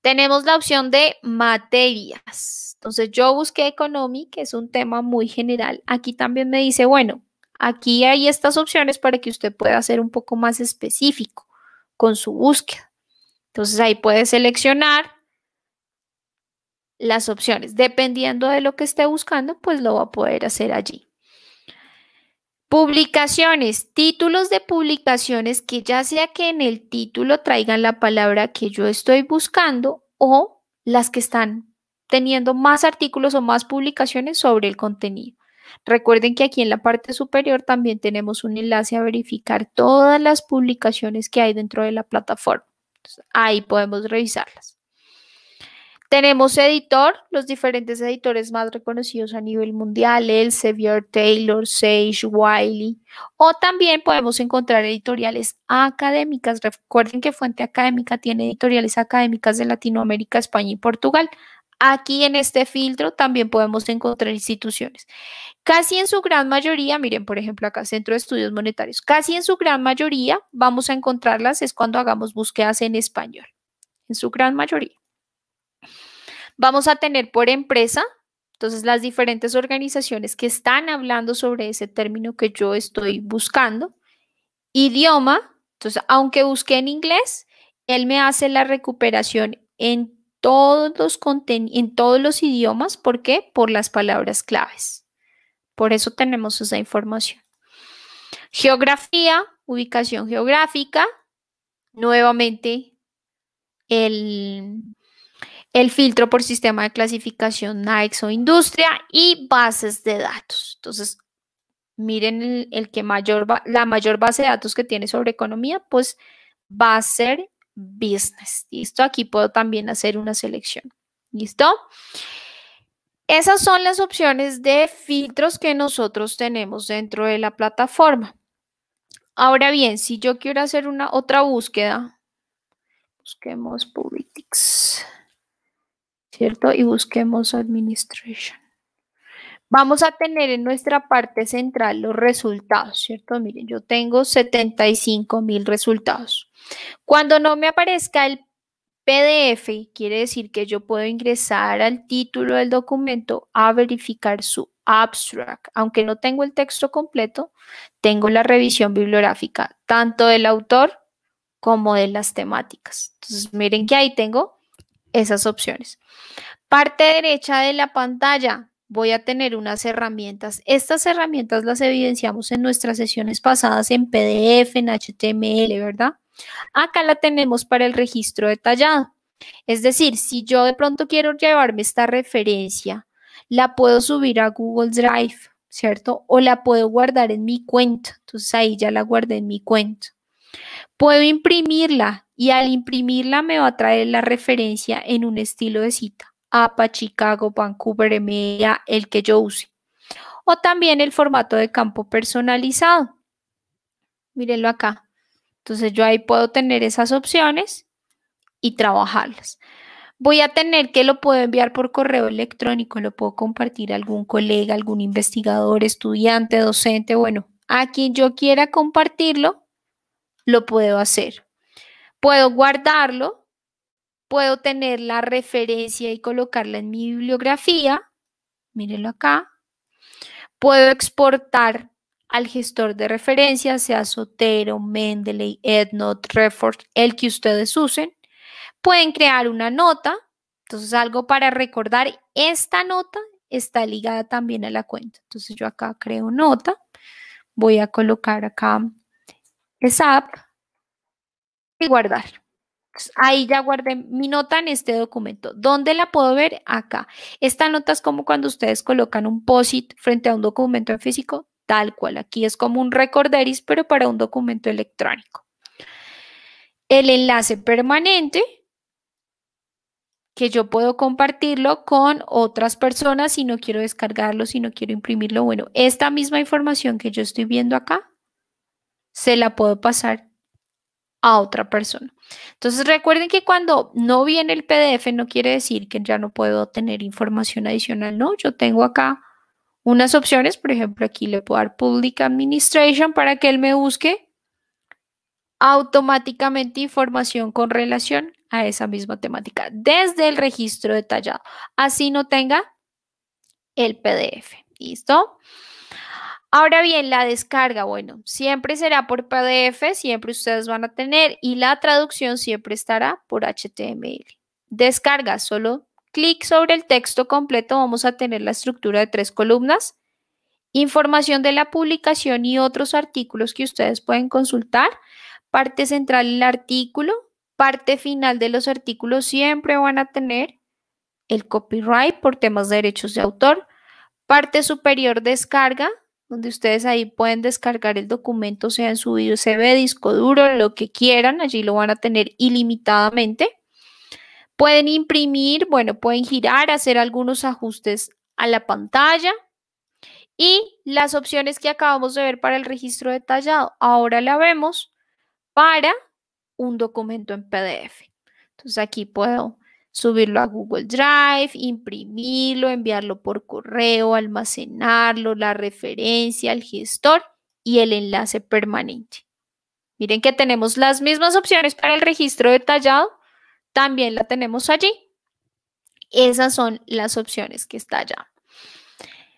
Tenemos la opción de materias. Entonces yo busqué economy, que es un tema muy general. Aquí también me dice, bueno, Aquí hay estas opciones para que usted pueda ser un poco más específico con su búsqueda. Entonces ahí puede seleccionar las opciones. Dependiendo de lo que esté buscando, pues lo va a poder hacer allí. Publicaciones, títulos de publicaciones que ya sea que en el título traigan la palabra que yo estoy buscando o las que están teniendo más artículos o más publicaciones sobre el contenido. Recuerden que aquí en la parte superior también tenemos un enlace a verificar todas las publicaciones que hay dentro de la plataforma. ahí podemos revisarlas. Tenemos editor, los diferentes editores más reconocidos a nivel mundial, Elsevier, Taylor, Sage, Wiley, o también podemos encontrar editoriales académicas. Recuerden que Fuente Académica tiene editoriales académicas de Latinoamérica, España y Portugal, Aquí en este filtro también podemos encontrar instituciones. Casi en su gran mayoría, miren, por ejemplo, acá Centro de Estudios Monetarios, casi en su gran mayoría vamos a encontrarlas es cuando hagamos búsquedas en español, en su gran mayoría. Vamos a tener por empresa, entonces las diferentes organizaciones que están hablando sobre ese término que yo estoy buscando. Idioma, entonces aunque busque en inglés, él me hace la recuperación en todos los en todos los idiomas. ¿Por qué? Por las palabras claves. Por eso tenemos esa información. Geografía, ubicación geográfica. Nuevamente, el, el filtro por sistema de clasificación NAICS o industria y bases de datos. Entonces, miren el, el que mayor, la mayor base de datos que tiene sobre economía, pues va a ser business. ¿Listo? Aquí puedo también hacer una selección. ¿Listo? Esas son las opciones de filtros que nosotros tenemos dentro de la plataforma. Ahora bien, si yo quiero hacer una otra búsqueda, busquemos politics, ¿cierto? Y busquemos administration. Vamos a tener en nuestra parte central los resultados, ¿cierto? Miren, yo tengo 75 mil resultados. Cuando no me aparezca el PDF, quiere decir que yo puedo ingresar al título del documento a verificar su abstract. Aunque no tengo el texto completo, tengo la revisión bibliográfica, tanto del autor como de las temáticas. Entonces, miren que ahí tengo esas opciones. Parte derecha de la pantalla, voy a tener unas herramientas. Estas herramientas las evidenciamos en nuestras sesiones pasadas en PDF, en HTML, ¿verdad? Acá la tenemos para el registro detallado. Es decir, si yo de pronto quiero llevarme esta referencia, la puedo subir a Google Drive, ¿cierto? O la puedo guardar en mi cuenta. Entonces ahí ya la guardé en mi cuenta. Puedo imprimirla y al imprimirla me va a traer la referencia en un estilo de cita. APA, Chicago, Vancouver, EMEA, el que yo use. O también el formato de campo personalizado. Mírenlo acá. Entonces yo ahí puedo tener esas opciones y trabajarlas. Voy a tener que lo puedo enviar por correo electrónico, lo puedo compartir a algún colega, algún investigador, estudiante, docente, bueno, a quien yo quiera compartirlo, lo puedo hacer. Puedo guardarlo puedo tener la referencia y colocarla en mi bibliografía. Mírenlo acá. Puedo exportar al gestor de referencias, sea Sotero, Mendeley, EndNote, Refort, el que ustedes usen. Pueden crear una nota, entonces algo para recordar. Esta nota está ligada también a la cuenta. Entonces yo acá creo nota, voy a colocar acá SAP y guardar. Pues, ahí ya guardé mi nota en este documento. ¿Dónde la puedo ver? Acá. Esta nota es como cuando ustedes colocan un POSIT frente a un documento físico, tal cual. Aquí es como un recorderis, pero para un documento electrónico. El enlace permanente, que yo puedo compartirlo con otras personas si no quiero descargarlo, si no quiero imprimirlo. Bueno, esta misma información que yo estoy viendo acá, se la puedo pasar a otra persona. Entonces recuerden que cuando no viene el PDF no quiere decir que ya no puedo tener información adicional, no, yo tengo acá unas opciones, por ejemplo aquí le puedo dar Public Administration para que él me busque automáticamente información con relación a esa misma temática desde el registro detallado, así no tenga el PDF, ¿listo? Ahora bien, la descarga, bueno, siempre será por PDF, siempre ustedes van a tener y la traducción siempre estará por HTML. Descarga, solo clic sobre el texto completo, vamos a tener la estructura de tres columnas, información de la publicación y otros artículos que ustedes pueden consultar, parte central del artículo, parte final de los artículos siempre van a tener el copyright por temas de derechos de autor, parte superior descarga, donde ustedes ahí pueden descargar el documento, sea en su USB, disco duro, lo que quieran, allí lo van a tener ilimitadamente. Pueden imprimir, bueno, pueden girar, hacer algunos ajustes a la pantalla y las opciones que acabamos de ver para el registro detallado. Ahora la vemos para un documento en PDF. Entonces aquí puedo subirlo a Google Drive, imprimirlo, enviarlo por correo, almacenarlo, la referencia, el gestor y el enlace permanente. Miren que tenemos las mismas opciones para el registro detallado, también la tenemos allí. Esas son las opciones que está allá.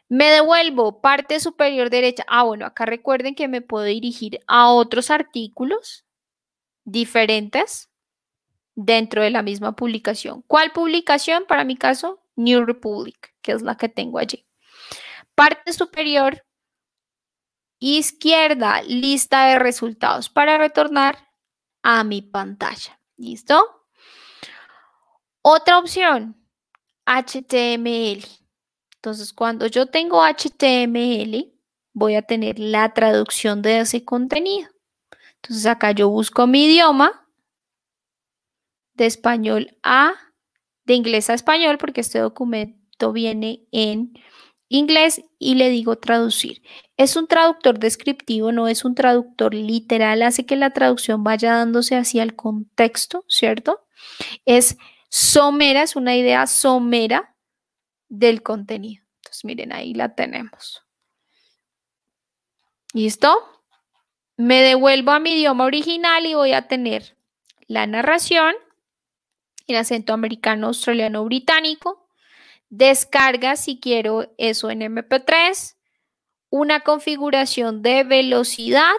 Me devuelvo, parte superior derecha. Ah, bueno, acá recuerden que me puedo dirigir a otros artículos diferentes dentro de la misma publicación. ¿Cuál publicación? Para mi caso, New Republic, que es la que tengo allí. Parte superior, izquierda, lista de resultados para retornar a mi pantalla. ¿Listo? Otra opción, HTML. Entonces, cuando yo tengo HTML, voy a tener la traducción de ese contenido. Entonces, acá yo busco mi idioma de español a, de inglés a español, porque este documento viene en inglés y le digo traducir. Es un traductor descriptivo, no es un traductor literal, hace que la traducción vaya dándose hacia el contexto, ¿cierto? Es somera, es una idea somera del contenido. Entonces, miren, ahí la tenemos. ¿Listo? Me devuelvo a mi idioma original y voy a tener la narración, en acento americano, australiano, británico. Descarga si quiero eso en MP3. Una configuración de velocidad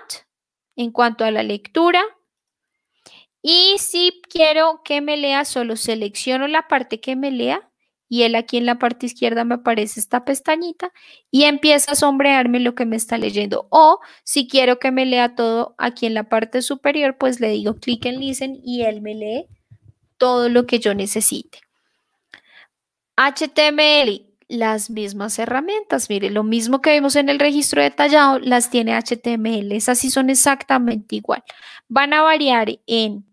en cuanto a la lectura. Y si quiero que me lea, solo selecciono la parte que me lea y él aquí en la parte izquierda me aparece esta pestañita y empieza a sombrearme lo que me está leyendo. O si quiero que me lea todo aquí en la parte superior, pues le digo clic en listen y él me lee todo lo que yo necesite. HTML, las mismas herramientas. Mire, lo mismo que vimos en el registro detallado, las tiene HTML. Esas sí son exactamente igual. Van a variar en,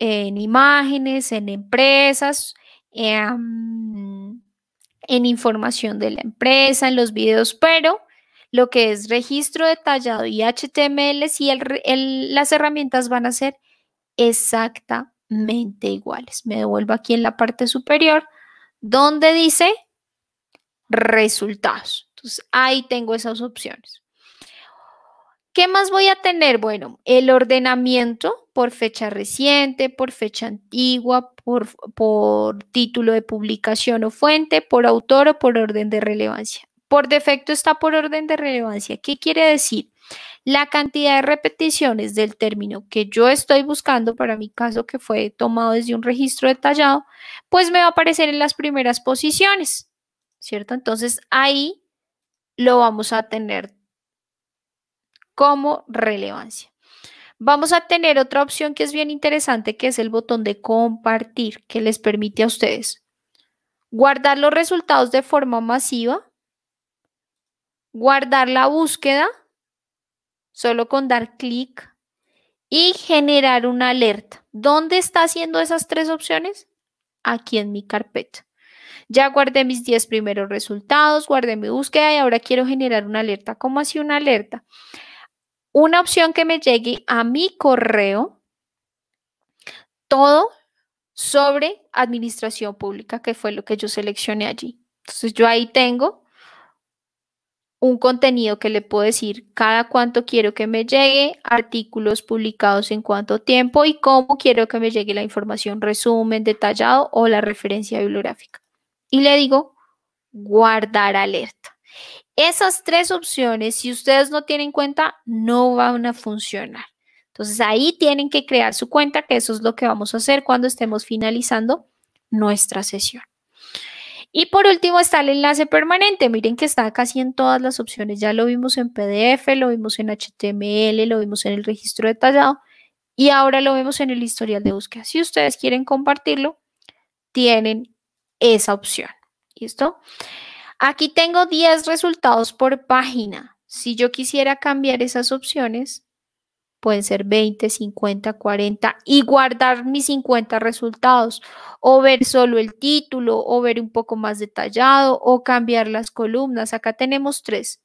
imágenes, en empresas, em, en, información de la empresa, en los videos, pero lo que es registro detallado y HTML, sí, las herramientas van a ser exactamente mente iguales. Me devuelvo aquí en la parte superior donde dice resultados. Entonces ahí tengo esas opciones. ¿Qué más voy a tener? Bueno, el ordenamiento por fecha reciente, por fecha antigua, por, por, título de publicación o fuente, por autor o por orden de relevancia. Por defecto está por orden de relevancia. ¿Qué quiere decir? La cantidad de repeticiones del término que yo estoy buscando para mi caso que fue tomado desde un registro detallado, pues me va a aparecer en las primeras posiciones, ¿cierto? Entonces ahí lo vamos a tener como relevancia. Vamos a tener otra opción que es bien interesante, que es el botón de compartir, que les permite a ustedes guardar los resultados de forma masiva, guardar la búsqueda solo con dar clic y generar una alerta. ¿Dónde está haciendo esas tres opciones? Aquí en mi carpeta. Ya guardé mis 10 primeros resultados, guardé mi búsqueda y ahora quiero generar una alerta. ¿Cómo hacía una alerta? Una opción que me llegue a mi correo, todo sobre administración pública, que fue lo que yo seleccioné allí. Entonces yo ahí tengo un contenido que le puedo decir cada cuánto quiero que me llegue, artículos publicados en cuánto tiempo y cómo quiero que me llegue la información, resumen detallado o la referencia bibliográfica. Y le digo guardar alerta. Esas tres opciones, si ustedes no tienen cuenta, no van a funcionar. Entonces ahí tienen que crear su cuenta, que eso es lo que vamos a hacer cuando estemos finalizando nuestra sesión. Y por último está el enlace permanente. Miren que está casi en todas las opciones. Ya lo vimos en PDF, lo vimos en HTML, lo vimos en el registro detallado y ahora lo vemos en el historial de búsqueda. Si ustedes quieren compartirlo, tienen esa opción. ¿Listo? Aquí tengo 10 resultados por página. Si yo quisiera cambiar esas opciones, pueden ser 20, 50, 40 y guardar mis 50 resultados o ver solo el título o ver un poco más detallado o cambiar las columnas. Acá tenemos tres.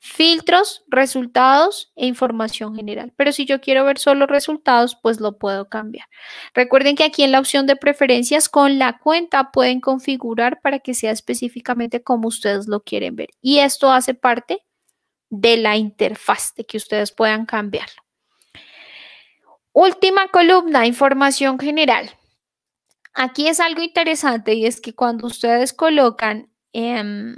Filtros, resultados e información general. Pero si yo quiero ver solo resultados, pues lo puedo cambiar. Recuerden que aquí en la opción de preferencias con la cuenta pueden configurar para que sea específicamente como ustedes lo quieren ver. Y esto hace parte de la interfaz, de que ustedes puedan cambiarlo. Última columna, información general. Aquí es algo interesante y es que cuando ustedes colocan em,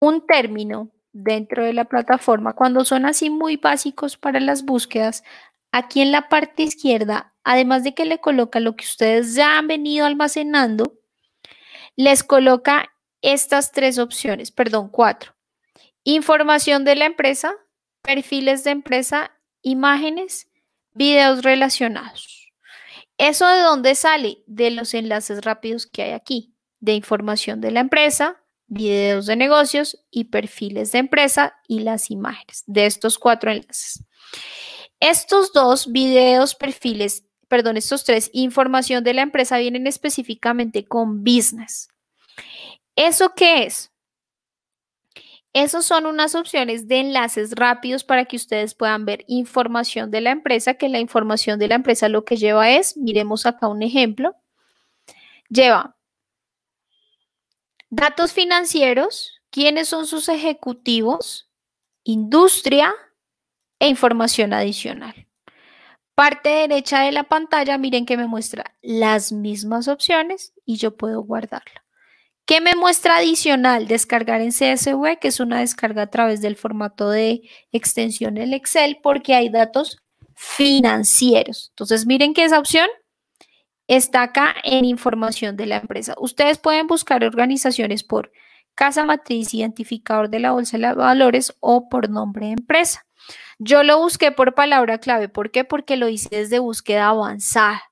un término dentro de la plataforma, cuando son así muy básicos para las búsquedas, aquí en la parte izquierda, además de que le coloca lo que ustedes ya han venido almacenando, les coloca estas tres opciones, perdón, cuatro. Información de la empresa, perfiles de empresa imágenes, videos relacionados. ¿Eso de dónde sale? De los enlaces rápidos que hay aquí, de información de la empresa, videos de negocios y perfiles de empresa y las imágenes, de estos cuatro enlaces. Estos dos videos, perfiles, perdón, estos tres, información de la empresa vienen específicamente con business. ¿Eso qué es? Esas son unas opciones de enlaces rápidos para que ustedes puedan ver información de la empresa, que la información de la empresa lo que lleva es, miremos acá un ejemplo, lleva datos financieros, quiénes son sus ejecutivos, industria e información adicional. Parte derecha de la pantalla, miren que me muestra las mismas opciones y yo puedo guardarla. ¿Qué me muestra adicional? Descargar en CSV, e, que es una descarga a través del formato de extensión en Excel, porque hay datos financieros. Entonces, miren que esa opción está acá en información de la empresa. Ustedes pueden buscar organizaciones por casa matriz, identificador de la bolsa de valores o por nombre de empresa. Yo lo busqué por palabra clave. ¿Por qué? Porque lo hice desde búsqueda avanzada.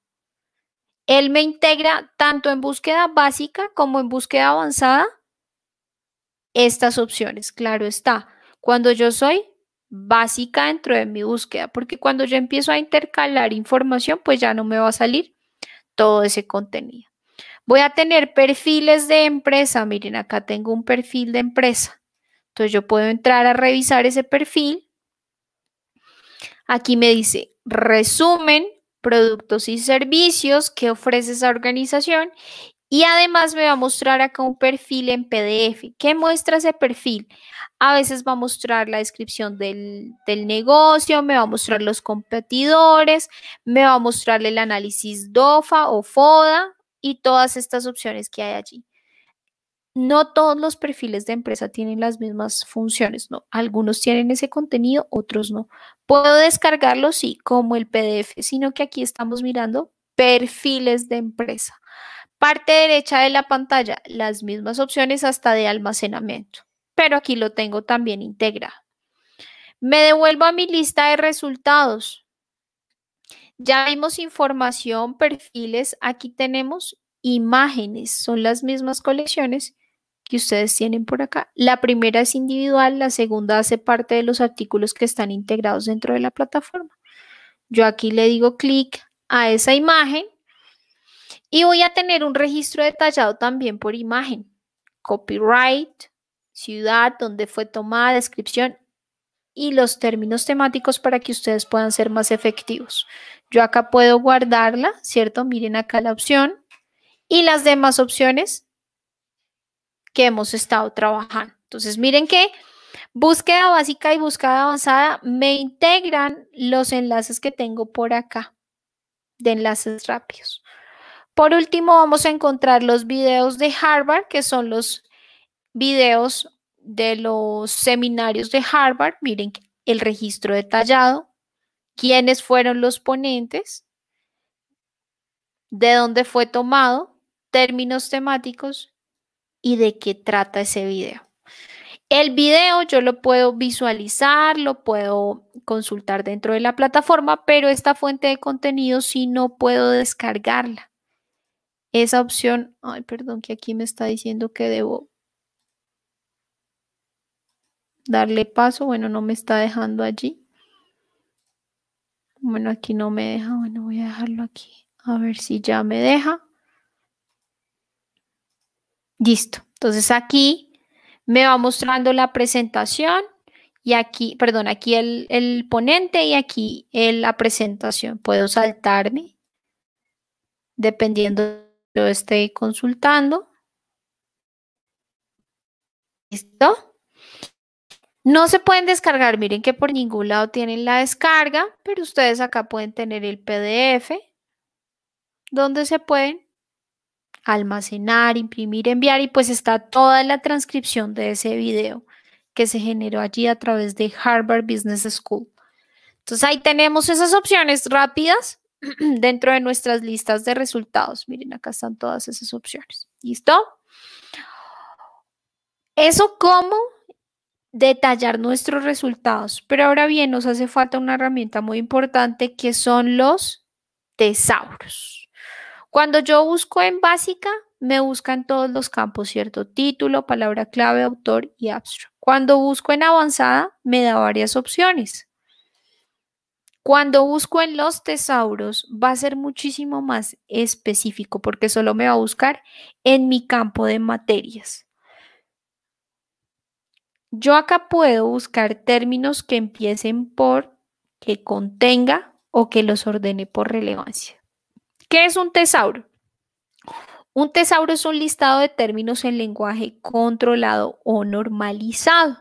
Él me integra tanto en búsqueda básica como en búsqueda avanzada estas opciones. Claro está, cuando yo soy básica dentro de mi búsqueda, porque cuando yo empiezo a intercalar información, pues ya no me va a salir todo ese contenido. Voy a tener perfiles de empresa. Miren, acá tengo un perfil de empresa. Entonces yo puedo entrar a revisar ese perfil. Aquí me dice resumen, productos y servicios que ofrece esa organización y además me va a mostrar acá un perfil en PDF. ¿Qué muestra ese perfil? A veces va a mostrar la descripción del, del, negocio, me va a mostrar los competidores, me va a mostrar el análisis DOFA o FODA y todas estas opciones que hay allí. No todos los perfiles de empresa tienen las mismas funciones, ¿no? Algunos tienen ese contenido, otros no. Puedo descargarlo, sí, como el PDF, sino que aquí estamos mirando perfiles de empresa. Parte derecha de la pantalla, las mismas opciones hasta de almacenamiento, pero aquí lo tengo también integrado. Me devuelvo a mi lista de resultados. Ya vimos información, perfiles, aquí tenemos imágenes, son las mismas colecciones que ustedes tienen por acá. La primera es individual, la segunda hace parte de los artículos que están integrados dentro de la plataforma. Yo aquí le digo clic a esa imagen y voy a tener un registro detallado también por imagen. Copyright, ciudad, donde fue tomada, descripción y los términos temáticos para que ustedes puedan ser más efectivos. Yo acá puedo guardarla, ¿cierto? Miren acá la opción. Y las demás opciones que hemos estado trabajando. Entonces, miren que búsqueda básica y búsqueda avanzada me integran los enlaces que tengo por acá de enlaces rápidos. Por último, vamos a encontrar los videos de Harvard, que son los videos de los seminarios de Harvard. Miren el registro detallado, quiénes fueron los ponentes, de dónde fue tomado, términos temáticos y de qué trata ese video. El video yo lo puedo visualizar, lo puedo consultar dentro de la plataforma, pero esta fuente de contenido sí no puedo descargarla. Esa opción, ay, perdón, que aquí me está diciendo que debo darle paso. Bueno, no me está dejando allí. Bueno, aquí no me deja. Bueno, voy a dejarlo aquí. A ver si ya me deja. Listo. Entonces aquí me va mostrando la presentación y aquí, perdón, aquí el, ponente y aquí la presentación. Puedo saltarme dependiendo de estoy esté consultando. ¿Listo? No se pueden descargar, miren que por ningún lado tienen la descarga, pero ustedes acá pueden tener el PDF donde se pueden almacenar, imprimir, enviar y pues está toda la transcripción de ese video que se generó allí a través de Harvard Business School. Entonces ahí tenemos esas opciones rápidas dentro de nuestras listas de resultados. Miren, acá están todas esas opciones. ¿Listo? Eso como detallar nuestros resultados. Pero ahora bien, nos hace falta una herramienta muy importante que son los tesauros. Cuando yo busco en básica, me busca en todos los campos, ¿cierto? Título, palabra clave, autor y abstract. Cuando busco en avanzada, me da varias opciones. Cuando busco en los tesauros, va a ser muchísimo más específico porque solo me va a buscar en mi campo de materias. Yo acá puedo buscar términos que empiecen por, que contenga o que los ordene por relevancia. ¿Qué es un tesauro? Un tesauro es un listado de términos en lenguaje controlado o normalizado.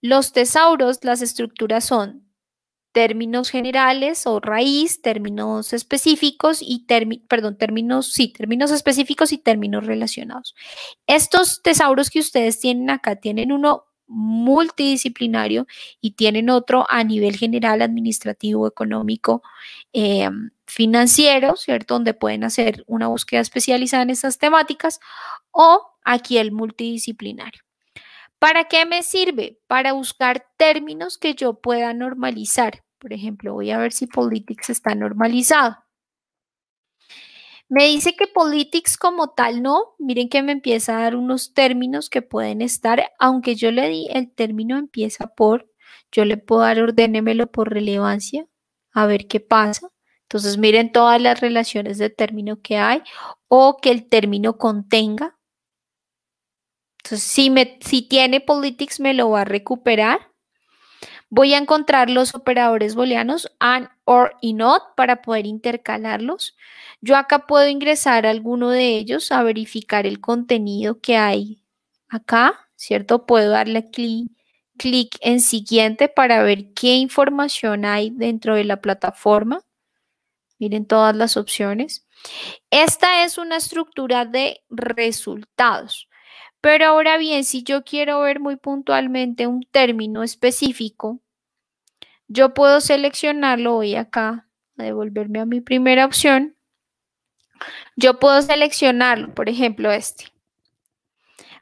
Los tesauros, las estructuras son términos generales o raíz, términos específicos y perdón, términos, sí, términos específicos y términos relacionados. Estos tesauros que ustedes tienen acá tienen uno multidisciplinario y tienen otro a nivel general, administrativo, económico, eh, financiero, ¿cierto? Donde pueden hacer una búsqueda especializada en estas temáticas o aquí el multidisciplinario. ¿Para qué me sirve? Para buscar términos que yo pueda normalizar. Por ejemplo, voy a ver si politics está normalizado. Me dice que politics como tal no. Miren que me empieza a dar unos términos que pueden estar, aunque yo le di el término empieza por, yo le puedo dar ordénemelo por relevancia, a ver qué pasa. Entonces miren todas las relaciones de término que hay o que el término contenga. Entonces si, me, si tiene politics me lo va a recuperar. Voy a encontrar los operadores booleanos and, or y not para poder intercalarlos. Yo acá puedo ingresar a alguno de ellos a verificar el contenido que hay acá, ¿cierto? Puedo darle clic clic en siguiente para ver qué información hay dentro de la plataforma. Miren todas las opciones. Esta es una estructura de resultados. Pero ahora bien, si yo quiero ver muy puntualmente un término específico, yo puedo seleccionarlo, voy acá a devolverme a mi primera opción. Yo puedo seleccionarlo, por ejemplo, este.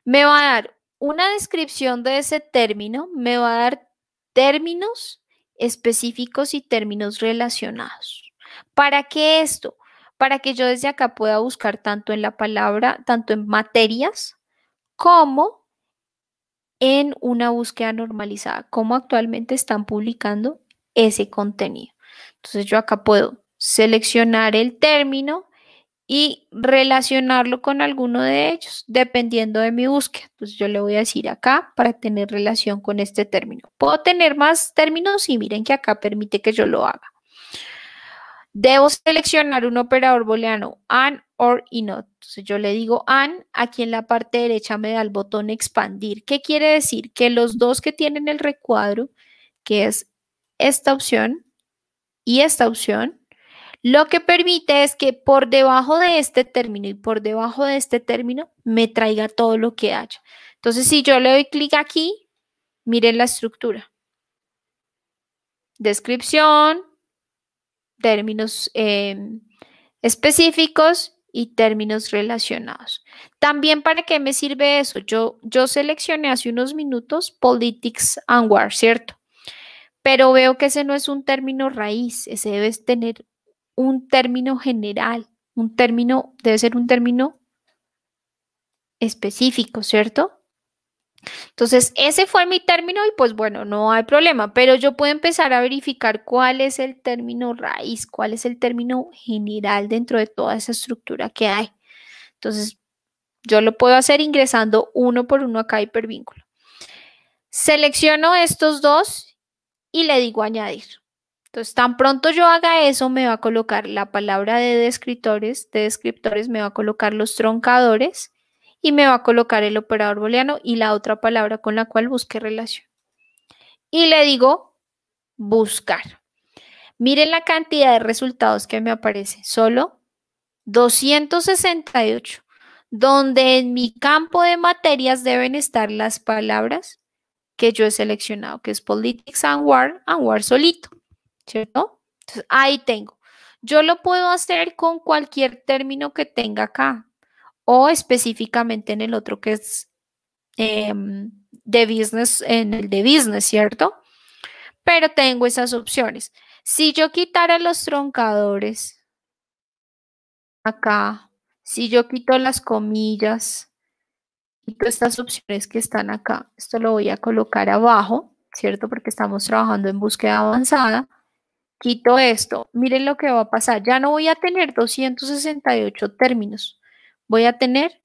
Me va a dar una descripción de ese término, me va a dar términos específicos y términos relacionados. ¿Para qué esto? Para que yo desde acá pueda buscar tanto en la palabra, tanto en materias, como en una búsqueda normalizada, como actualmente están publicando ese contenido. Entonces yo acá puedo seleccionar el término y relacionarlo con alguno de ellos, dependiendo de mi búsqueda. Entonces yo le voy a decir acá para tener relación con este término. Puedo tener más términos y miren que acá permite que yo lo haga. Debo seleccionar un operador booleano and or y not. Entonces yo le digo and, aquí en la parte derecha me da el botón expandir. ¿Qué quiere decir? Que los dos que tienen el recuadro, que es esta opción y esta opción, lo que permite es que por debajo de este término y por debajo de este término me traiga todo lo que haya. Entonces, si yo le doy clic aquí, miren la estructura. Descripción, términos em, específicos y términos relacionados. También para qué me sirve eso? Yo, yo seleccioné hace unos minutos politics and war, ¿cierto? pero veo que ese no es un término raíz, ese debe tener un término general, un término, debe ser un término específico, ¿cierto? Entonces, ese fue mi término y pues bueno, no hay problema, pero yo puedo empezar a verificar cuál es el término raíz, cuál es el término general dentro de toda esa estructura que hay. Entonces, yo lo puedo hacer ingresando uno por uno acá hipervínculo. Selecciono estos dos y le digo añadir. Entonces, tan pronto yo haga eso, me va a colocar la palabra de descriptores, de descriptores me va a colocar los troncadores y me va a colocar el operador booleano y la otra palabra con la cual busque relación. Y le digo buscar. Miren la cantidad de resultados que me aparece. solo 268, donde en mi campo de materias deben estar las palabras que yo he seleccionado, que es Politics and War, and War solito, ¿cierto? Entonces, ahí tengo. Yo lo puedo hacer con cualquier término que tenga acá o específicamente en el otro que es em, de business, en el de business, ¿cierto? Pero tengo esas opciones. Si yo quitara los troncadores acá, si yo quito las comillas, estas opciones que están acá. Esto lo voy a colocar abajo, ¿cierto? Porque estamos trabajando en búsqueda avanzada. Quito esto. Miren lo que va a pasar. Ya no voy a tener 268 términos. Voy a tener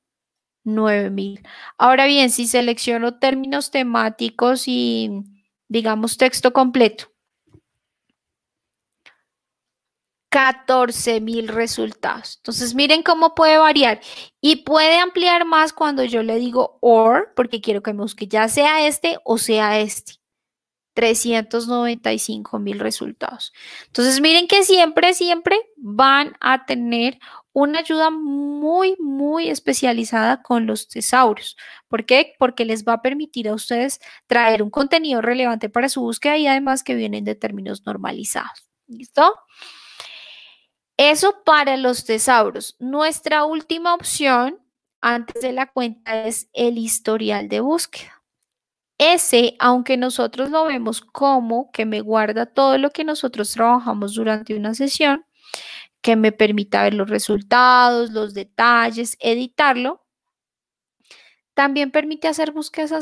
9000. Ahora bien, si selecciono términos temáticos y digamos texto completo, mil resultados. Entonces, miren cómo puede variar y puede ampliar más cuando yo le digo or, porque quiero que me busque ya sea este o sea este. mil resultados. Entonces, miren que siempre, siempre van a tener una ayuda muy, muy especializada con los tesauros. ¿Por qué? Porque les va a permitir a ustedes traer un contenido relevante para su búsqueda y además que vienen de términos normalizados. ¿Listo? Eso para los tesauros. Nuestra última opción antes de la cuenta es el historial de búsqueda. Ese, aunque nosotros lo vemos como que me guarda todo lo que nosotros trabajamos durante una sesión, que me permita ver los resultados, los detalles, editarlo, también permite hacer búsquedas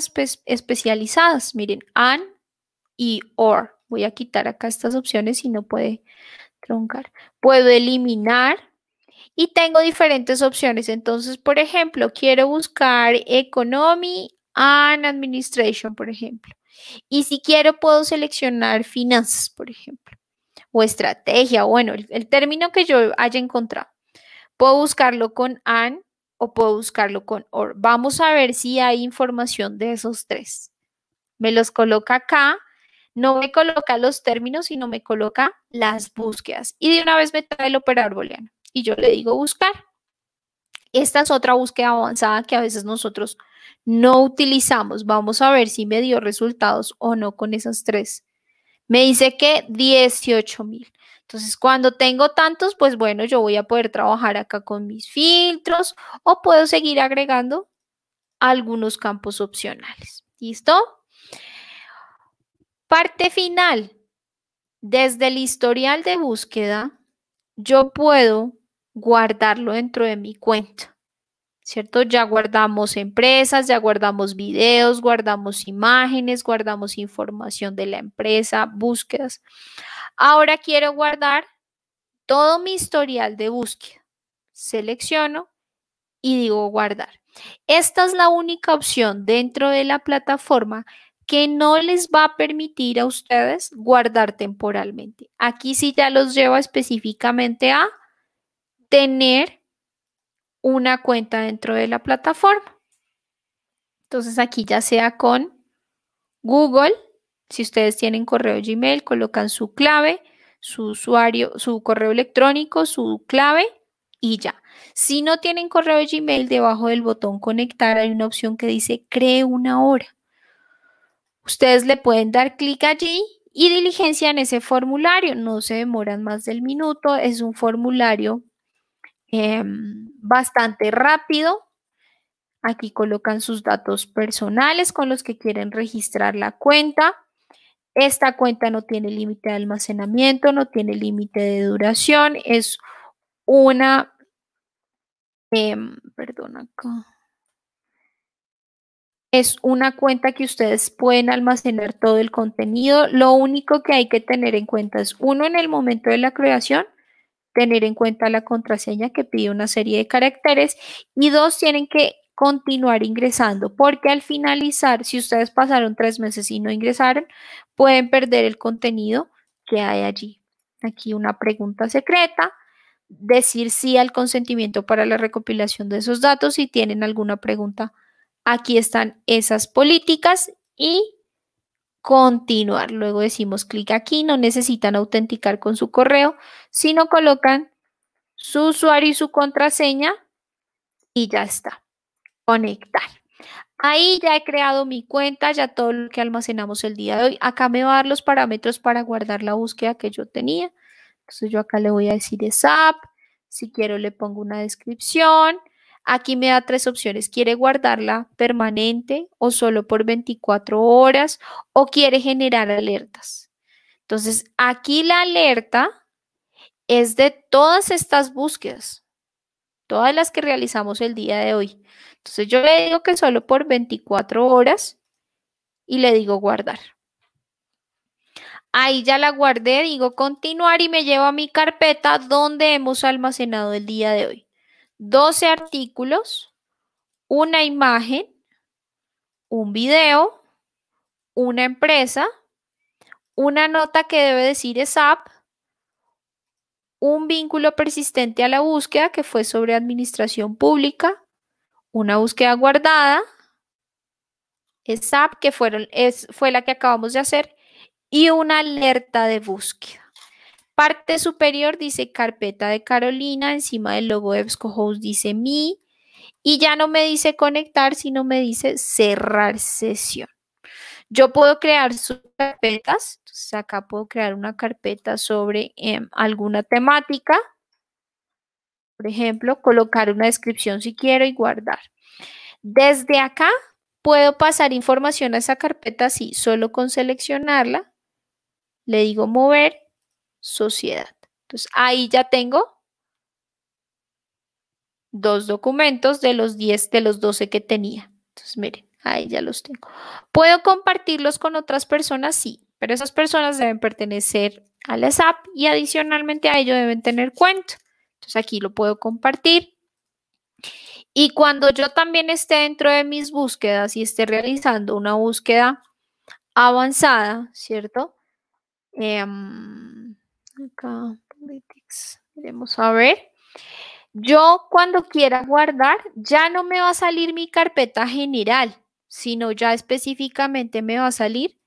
especializadas. Miren, and y or. Voy a quitar acá estas opciones si no puede truncar. Puedo eliminar y tengo diferentes opciones. Entonces, por ejemplo, quiero buscar Economy and Administration, por ejemplo. Y si quiero, puedo seleccionar finanzas, por ejemplo, o estrategia, bueno, el término que yo haya encontrado. Puedo buscarlo con and o puedo buscarlo con or. Vamos a ver si hay información de esos tres. Me los coloca acá no me coloca los términos, sino me coloca las búsquedas. Y de una vez me trae el operador booleano y yo le digo buscar. Esta es otra búsqueda avanzada que a veces nosotros no utilizamos. Vamos a ver si me dio resultados o no con esas tres. Me dice que 18.000. mil. Entonces, cuando tengo tantos, pues bueno, yo voy a poder trabajar acá con mis filtros o puedo seguir agregando algunos campos opcionales. ¿Listo? Parte final. Desde el historial de búsqueda, yo puedo guardarlo dentro de mi cuenta. ¿Cierto? Ya guardamos empresas, ya guardamos videos, guardamos imágenes, guardamos información de la empresa, búsquedas. Ahora quiero guardar todo mi historial de búsqueda. Selecciono y digo guardar. Esta es la única opción dentro de la plataforma que no les va a permitir a ustedes guardar temporalmente. Aquí sí ya los lleva específicamente a tener una cuenta dentro de la plataforma. Entonces aquí ya sea con Google, si ustedes tienen correo Gmail, colocan su clave, su usuario, su correo electrónico, su clave y ya. Si no tienen correo Gmail, debajo del botón conectar hay una opción que dice cree una hora Ustedes le pueden dar clic allí y diligencia en ese formulario. No se demoran más del minuto. Es un formulario em, bastante rápido. Aquí colocan sus datos personales con los que quieren registrar la cuenta. Esta cuenta no tiene límite de almacenamiento, no tiene límite de duración. Es una... Em, perdón acá. Es una cuenta que ustedes pueden almacenar todo el contenido. Lo único que hay que tener en cuenta es, uno, en el momento de la creación, tener en cuenta la contraseña que pide una serie de caracteres y dos, tienen que continuar ingresando porque al finalizar, si ustedes pasaron tres meses y no ingresaron, pueden perder el contenido que hay allí. Aquí una pregunta secreta, decir sí al consentimiento para la recopilación de esos datos si tienen alguna pregunta Aquí están esas políticas y continuar. Luego decimos clic aquí, no necesitan autenticar con su correo, sino colocan su usuario y su contraseña y ya está. Conectar. Ahí ya he creado mi cuenta, ya todo lo que almacenamos el día de hoy. Acá me va a dar los parámetros para guardar la búsqueda que yo tenía. Entonces yo acá le voy a decir SAP, si quiero le pongo una descripción, Aquí me da tres opciones. Quiere guardarla permanente o solo por 24 horas o quiere generar alertas. Entonces, aquí la alerta es de todas estas búsquedas, todas las que realizamos el día de hoy. Entonces, yo le digo que solo por 24 horas y le digo guardar. Ahí ya la guardé, digo continuar y me llevo a mi carpeta donde hemos almacenado el día de hoy. 12 artículos, una imagen, un video, una empresa, una nota que debe decir SAP, un vínculo persistente a la búsqueda que fue sobre administración pública, una búsqueda guardada, SAP, que fueron, es, fue la que acabamos de hacer, y una alerta de búsqueda. Parte superior dice carpeta de Carolina, encima del logo de EBSCOhost dice mi y ya no me dice conectar, sino me dice cerrar sesión. Yo puedo crear sus entonces acá puedo crear una carpeta sobre em, alguna temática, por ejemplo, colocar una descripción si quiero y guardar. Desde acá puedo pasar información a esa carpeta, así, solo con seleccionarla, le digo mover sociedad. Entonces, ahí ya tengo dos documentos de los 10, de los 12 que tenía. Entonces, miren, ahí ya los tengo. ¿Puedo compartirlos con otras personas? Sí, pero esas personas deben pertenecer a la SAP y adicionalmente a ello deben tener cuenta. Entonces, aquí lo puedo compartir. Y cuando yo también esté dentro de mis búsquedas y esté realizando una búsqueda avanzada, ¿cierto? Em, Acá, politics. a ver. Yo cuando quiera guardar, ya no me va a salir mi carpeta general, sino ya específicamente me va a salir.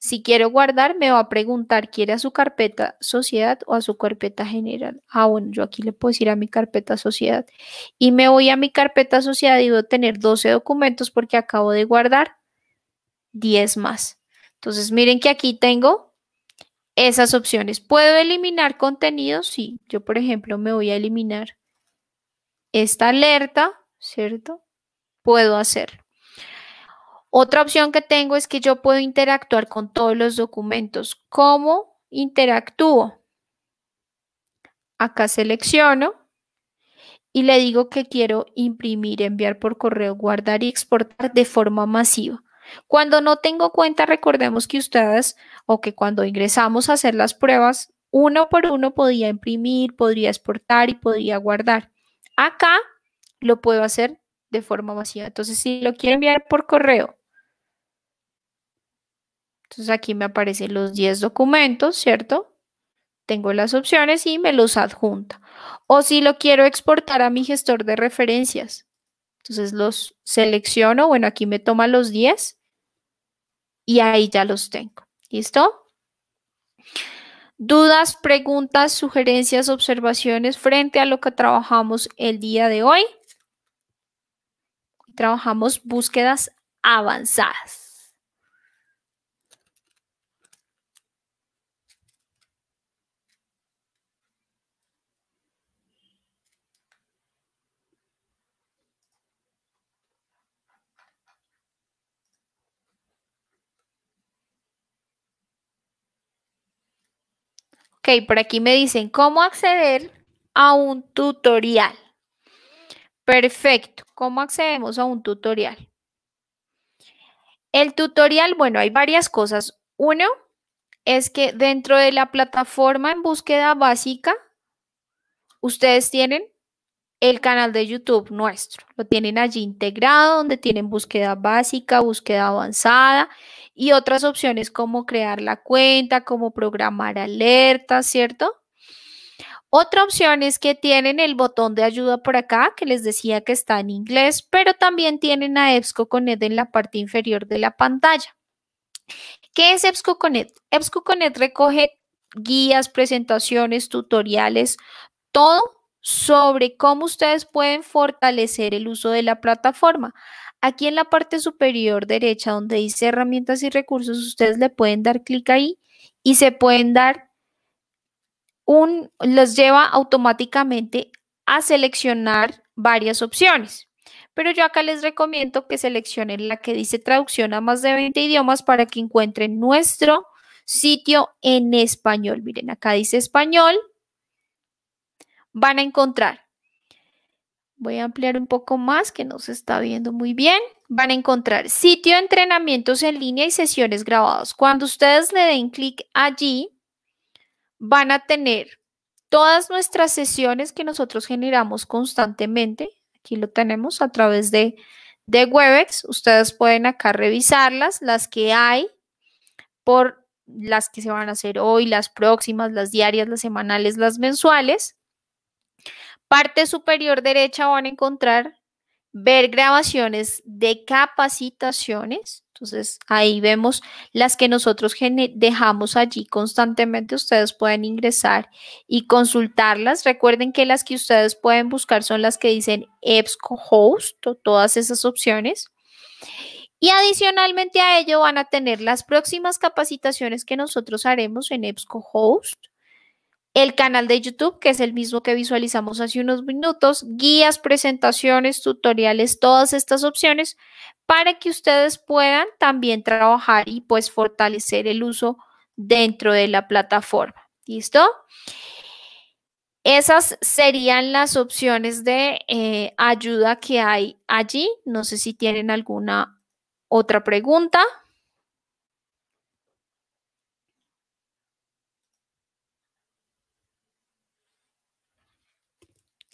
Si quiero guardar, me va a preguntar, ¿quiere a su carpeta sociedad o a su carpeta general? Ah, bueno, yo aquí le puedo decir a mi carpeta sociedad. Y me voy a mi carpeta sociedad y voy a tener 12 documentos porque acabo de guardar 10 más. Entonces, miren que aquí tengo esas opciones. ¿Puedo eliminar contenidos? Sí, yo por ejemplo me voy a eliminar esta alerta, ¿cierto? Puedo hacer. Otra opción que tengo es que yo puedo interactuar con todos los documentos. ¿Cómo interactúo? Acá selecciono y le digo que quiero imprimir, enviar por correo, guardar y exportar de forma masiva. Cuando no tengo cuenta, recordemos que ustedes o que cuando ingresamos a hacer las pruebas, uno por uno podía imprimir, podría exportar y podría guardar. Acá lo puedo hacer de forma masiva. Entonces, si lo quiero enviar por correo, entonces aquí me aparecen los 10 documentos, ¿cierto? Tengo las opciones y me los adjunta. O si lo quiero exportar a mi gestor de referencias. Entonces los selecciono, bueno, aquí me toma los 10 y ahí ya los tengo. ¿Listo? Dudas, preguntas, sugerencias, observaciones frente a lo que trabajamos el día de hoy. Trabajamos búsquedas avanzadas. Ok, por aquí me dicen cómo acceder a un tutorial. Perfecto. ¿Cómo accedemos a un tutorial? El tutorial, bueno, hay varias cosas. Uno es que dentro de la plataforma en búsqueda básica, ustedes tienen el canal de YouTube nuestro. Lo tienen allí integrado, donde tienen búsqueda básica, búsqueda avanzada y otras opciones como crear la cuenta, como programar alertas, ¿cierto? Otra opción es que tienen el botón de ayuda por acá, que les decía que está en inglés, pero también tienen a EBSCO Connect en la parte inferior de la pantalla. ¿Qué es EBSCO Connect? EBSCO Connect recoge guías, presentaciones, tutoriales, todo sobre cómo ustedes pueden fortalecer el uso de la plataforma. Aquí en la parte superior derecha donde dice herramientas y recursos, ustedes le pueden dar clic ahí y se pueden dar un, los lleva automáticamente a seleccionar varias opciones. Pero yo acá les recomiendo que seleccionen la que dice traducción a más de 20 idiomas para que encuentren nuestro sitio en español. Miren, acá dice español. Van a encontrar voy a ampliar un poco más que no se está viendo muy bien. Van a encontrar sitio de entrenamientos en línea y sesiones grabadas. Cuando ustedes le den clic allí, van a tener todas nuestras sesiones que nosotros generamos constantemente. Aquí lo tenemos a través de, de Webex. Ustedes pueden acá revisarlas, las que hay por las que se van a hacer hoy, las próximas, las diarias, las semanales, las mensuales parte superior derecha van a encontrar ver grabaciones de capacitaciones. Entonces ahí vemos las que nosotros dejamos allí constantemente. Ustedes pueden ingresar y consultarlas. Recuerden que las que ustedes pueden buscar son las que dicen EBSCO Host o todas esas opciones. Y adicionalmente a ello van a tener las próximas capacitaciones que nosotros haremos en EBSCO Host el canal de YouTube, que es el mismo que visualizamos hace unos minutos, guías, presentaciones, tutoriales, todas estas opciones para que ustedes puedan también trabajar y pues fortalecer el uso dentro de la plataforma. ¿Listo? Esas serían las opciones de eh, ayuda que hay allí. No sé si tienen alguna otra pregunta.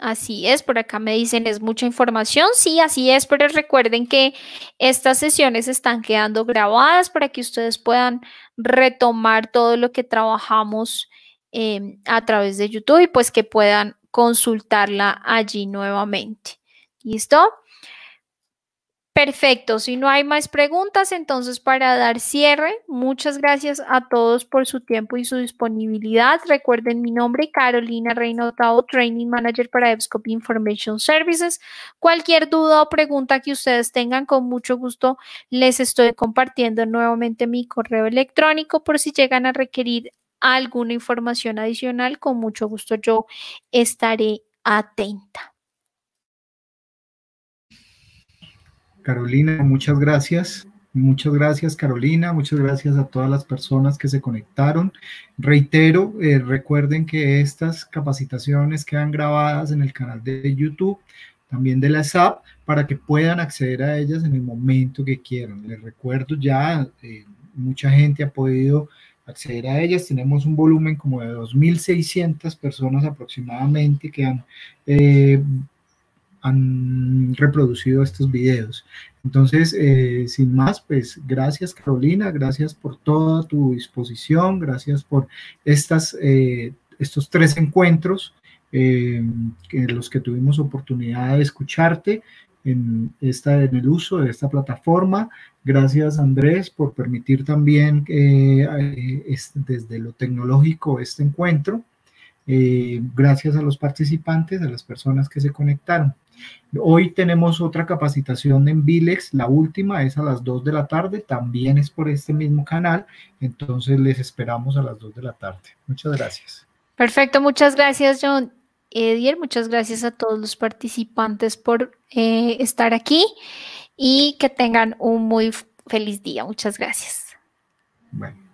Así es, por acá me dicen es mucha información. Sí, así es, pero recuerden que estas sesiones están quedando grabadas para que ustedes puedan retomar todo lo que trabajamos em, a través de YouTube y pues que puedan consultarla allí nuevamente. ¿Listo? Perfecto, si no hay más preguntas, entonces para dar cierre, muchas gracias a todos por su tiempo y su disponibilidad. Recuerden mi nombre, Carolina Reino Training Manager para EBSCOP Information Services. Cualquier duda o pregunta que ustedes tengan, con mucho gusto les estoy compartiendo nuevamente mi correo electrónico por si llegan a requerir alguna información adicional, con mucho gusto yo estaré atenta. Carolina, muchas gracias. Muchas gracias Carolina, muchas gracias a todas las personas que se conectaron. Reitero, eh, recuerden que estas capacitaciones quedan grabadas en el canal de YouTube, también de la SAP, para que puedan acceder a ellas en el momento que quieran. Les recuerdo, ya eh, mucha gente ha podido acceder a ellas. Tenemos un volumen como de 2.600 personas aproximadamente que han... Eh, han reproducido estos videos. Entonces, eh, sin más, pues gracias Carolina, gracias por toda tu disposición, gracias por estas, eh, estos tres encuentros eh, en los que tuvimos oportunidad de escucharte en, esta, el uso de esta plataforma. Gracias Andrés por permitir también desde lo tecnológico este encuentro. gracias a los participantes, a las personas que se conectaron. Hoy tenemos otra capacitación en Vilex, la última es a las 2 de la tarde, también es por este mismo canal, entonces les esperamos a las 2 de la tarde. Muchas gracias. Perfecto, muchas gracias John. Edier, muchas gracias a todos los participantes por eh, estar aquí y que tengan un muy feliz día. Muchas gracias. Bueno.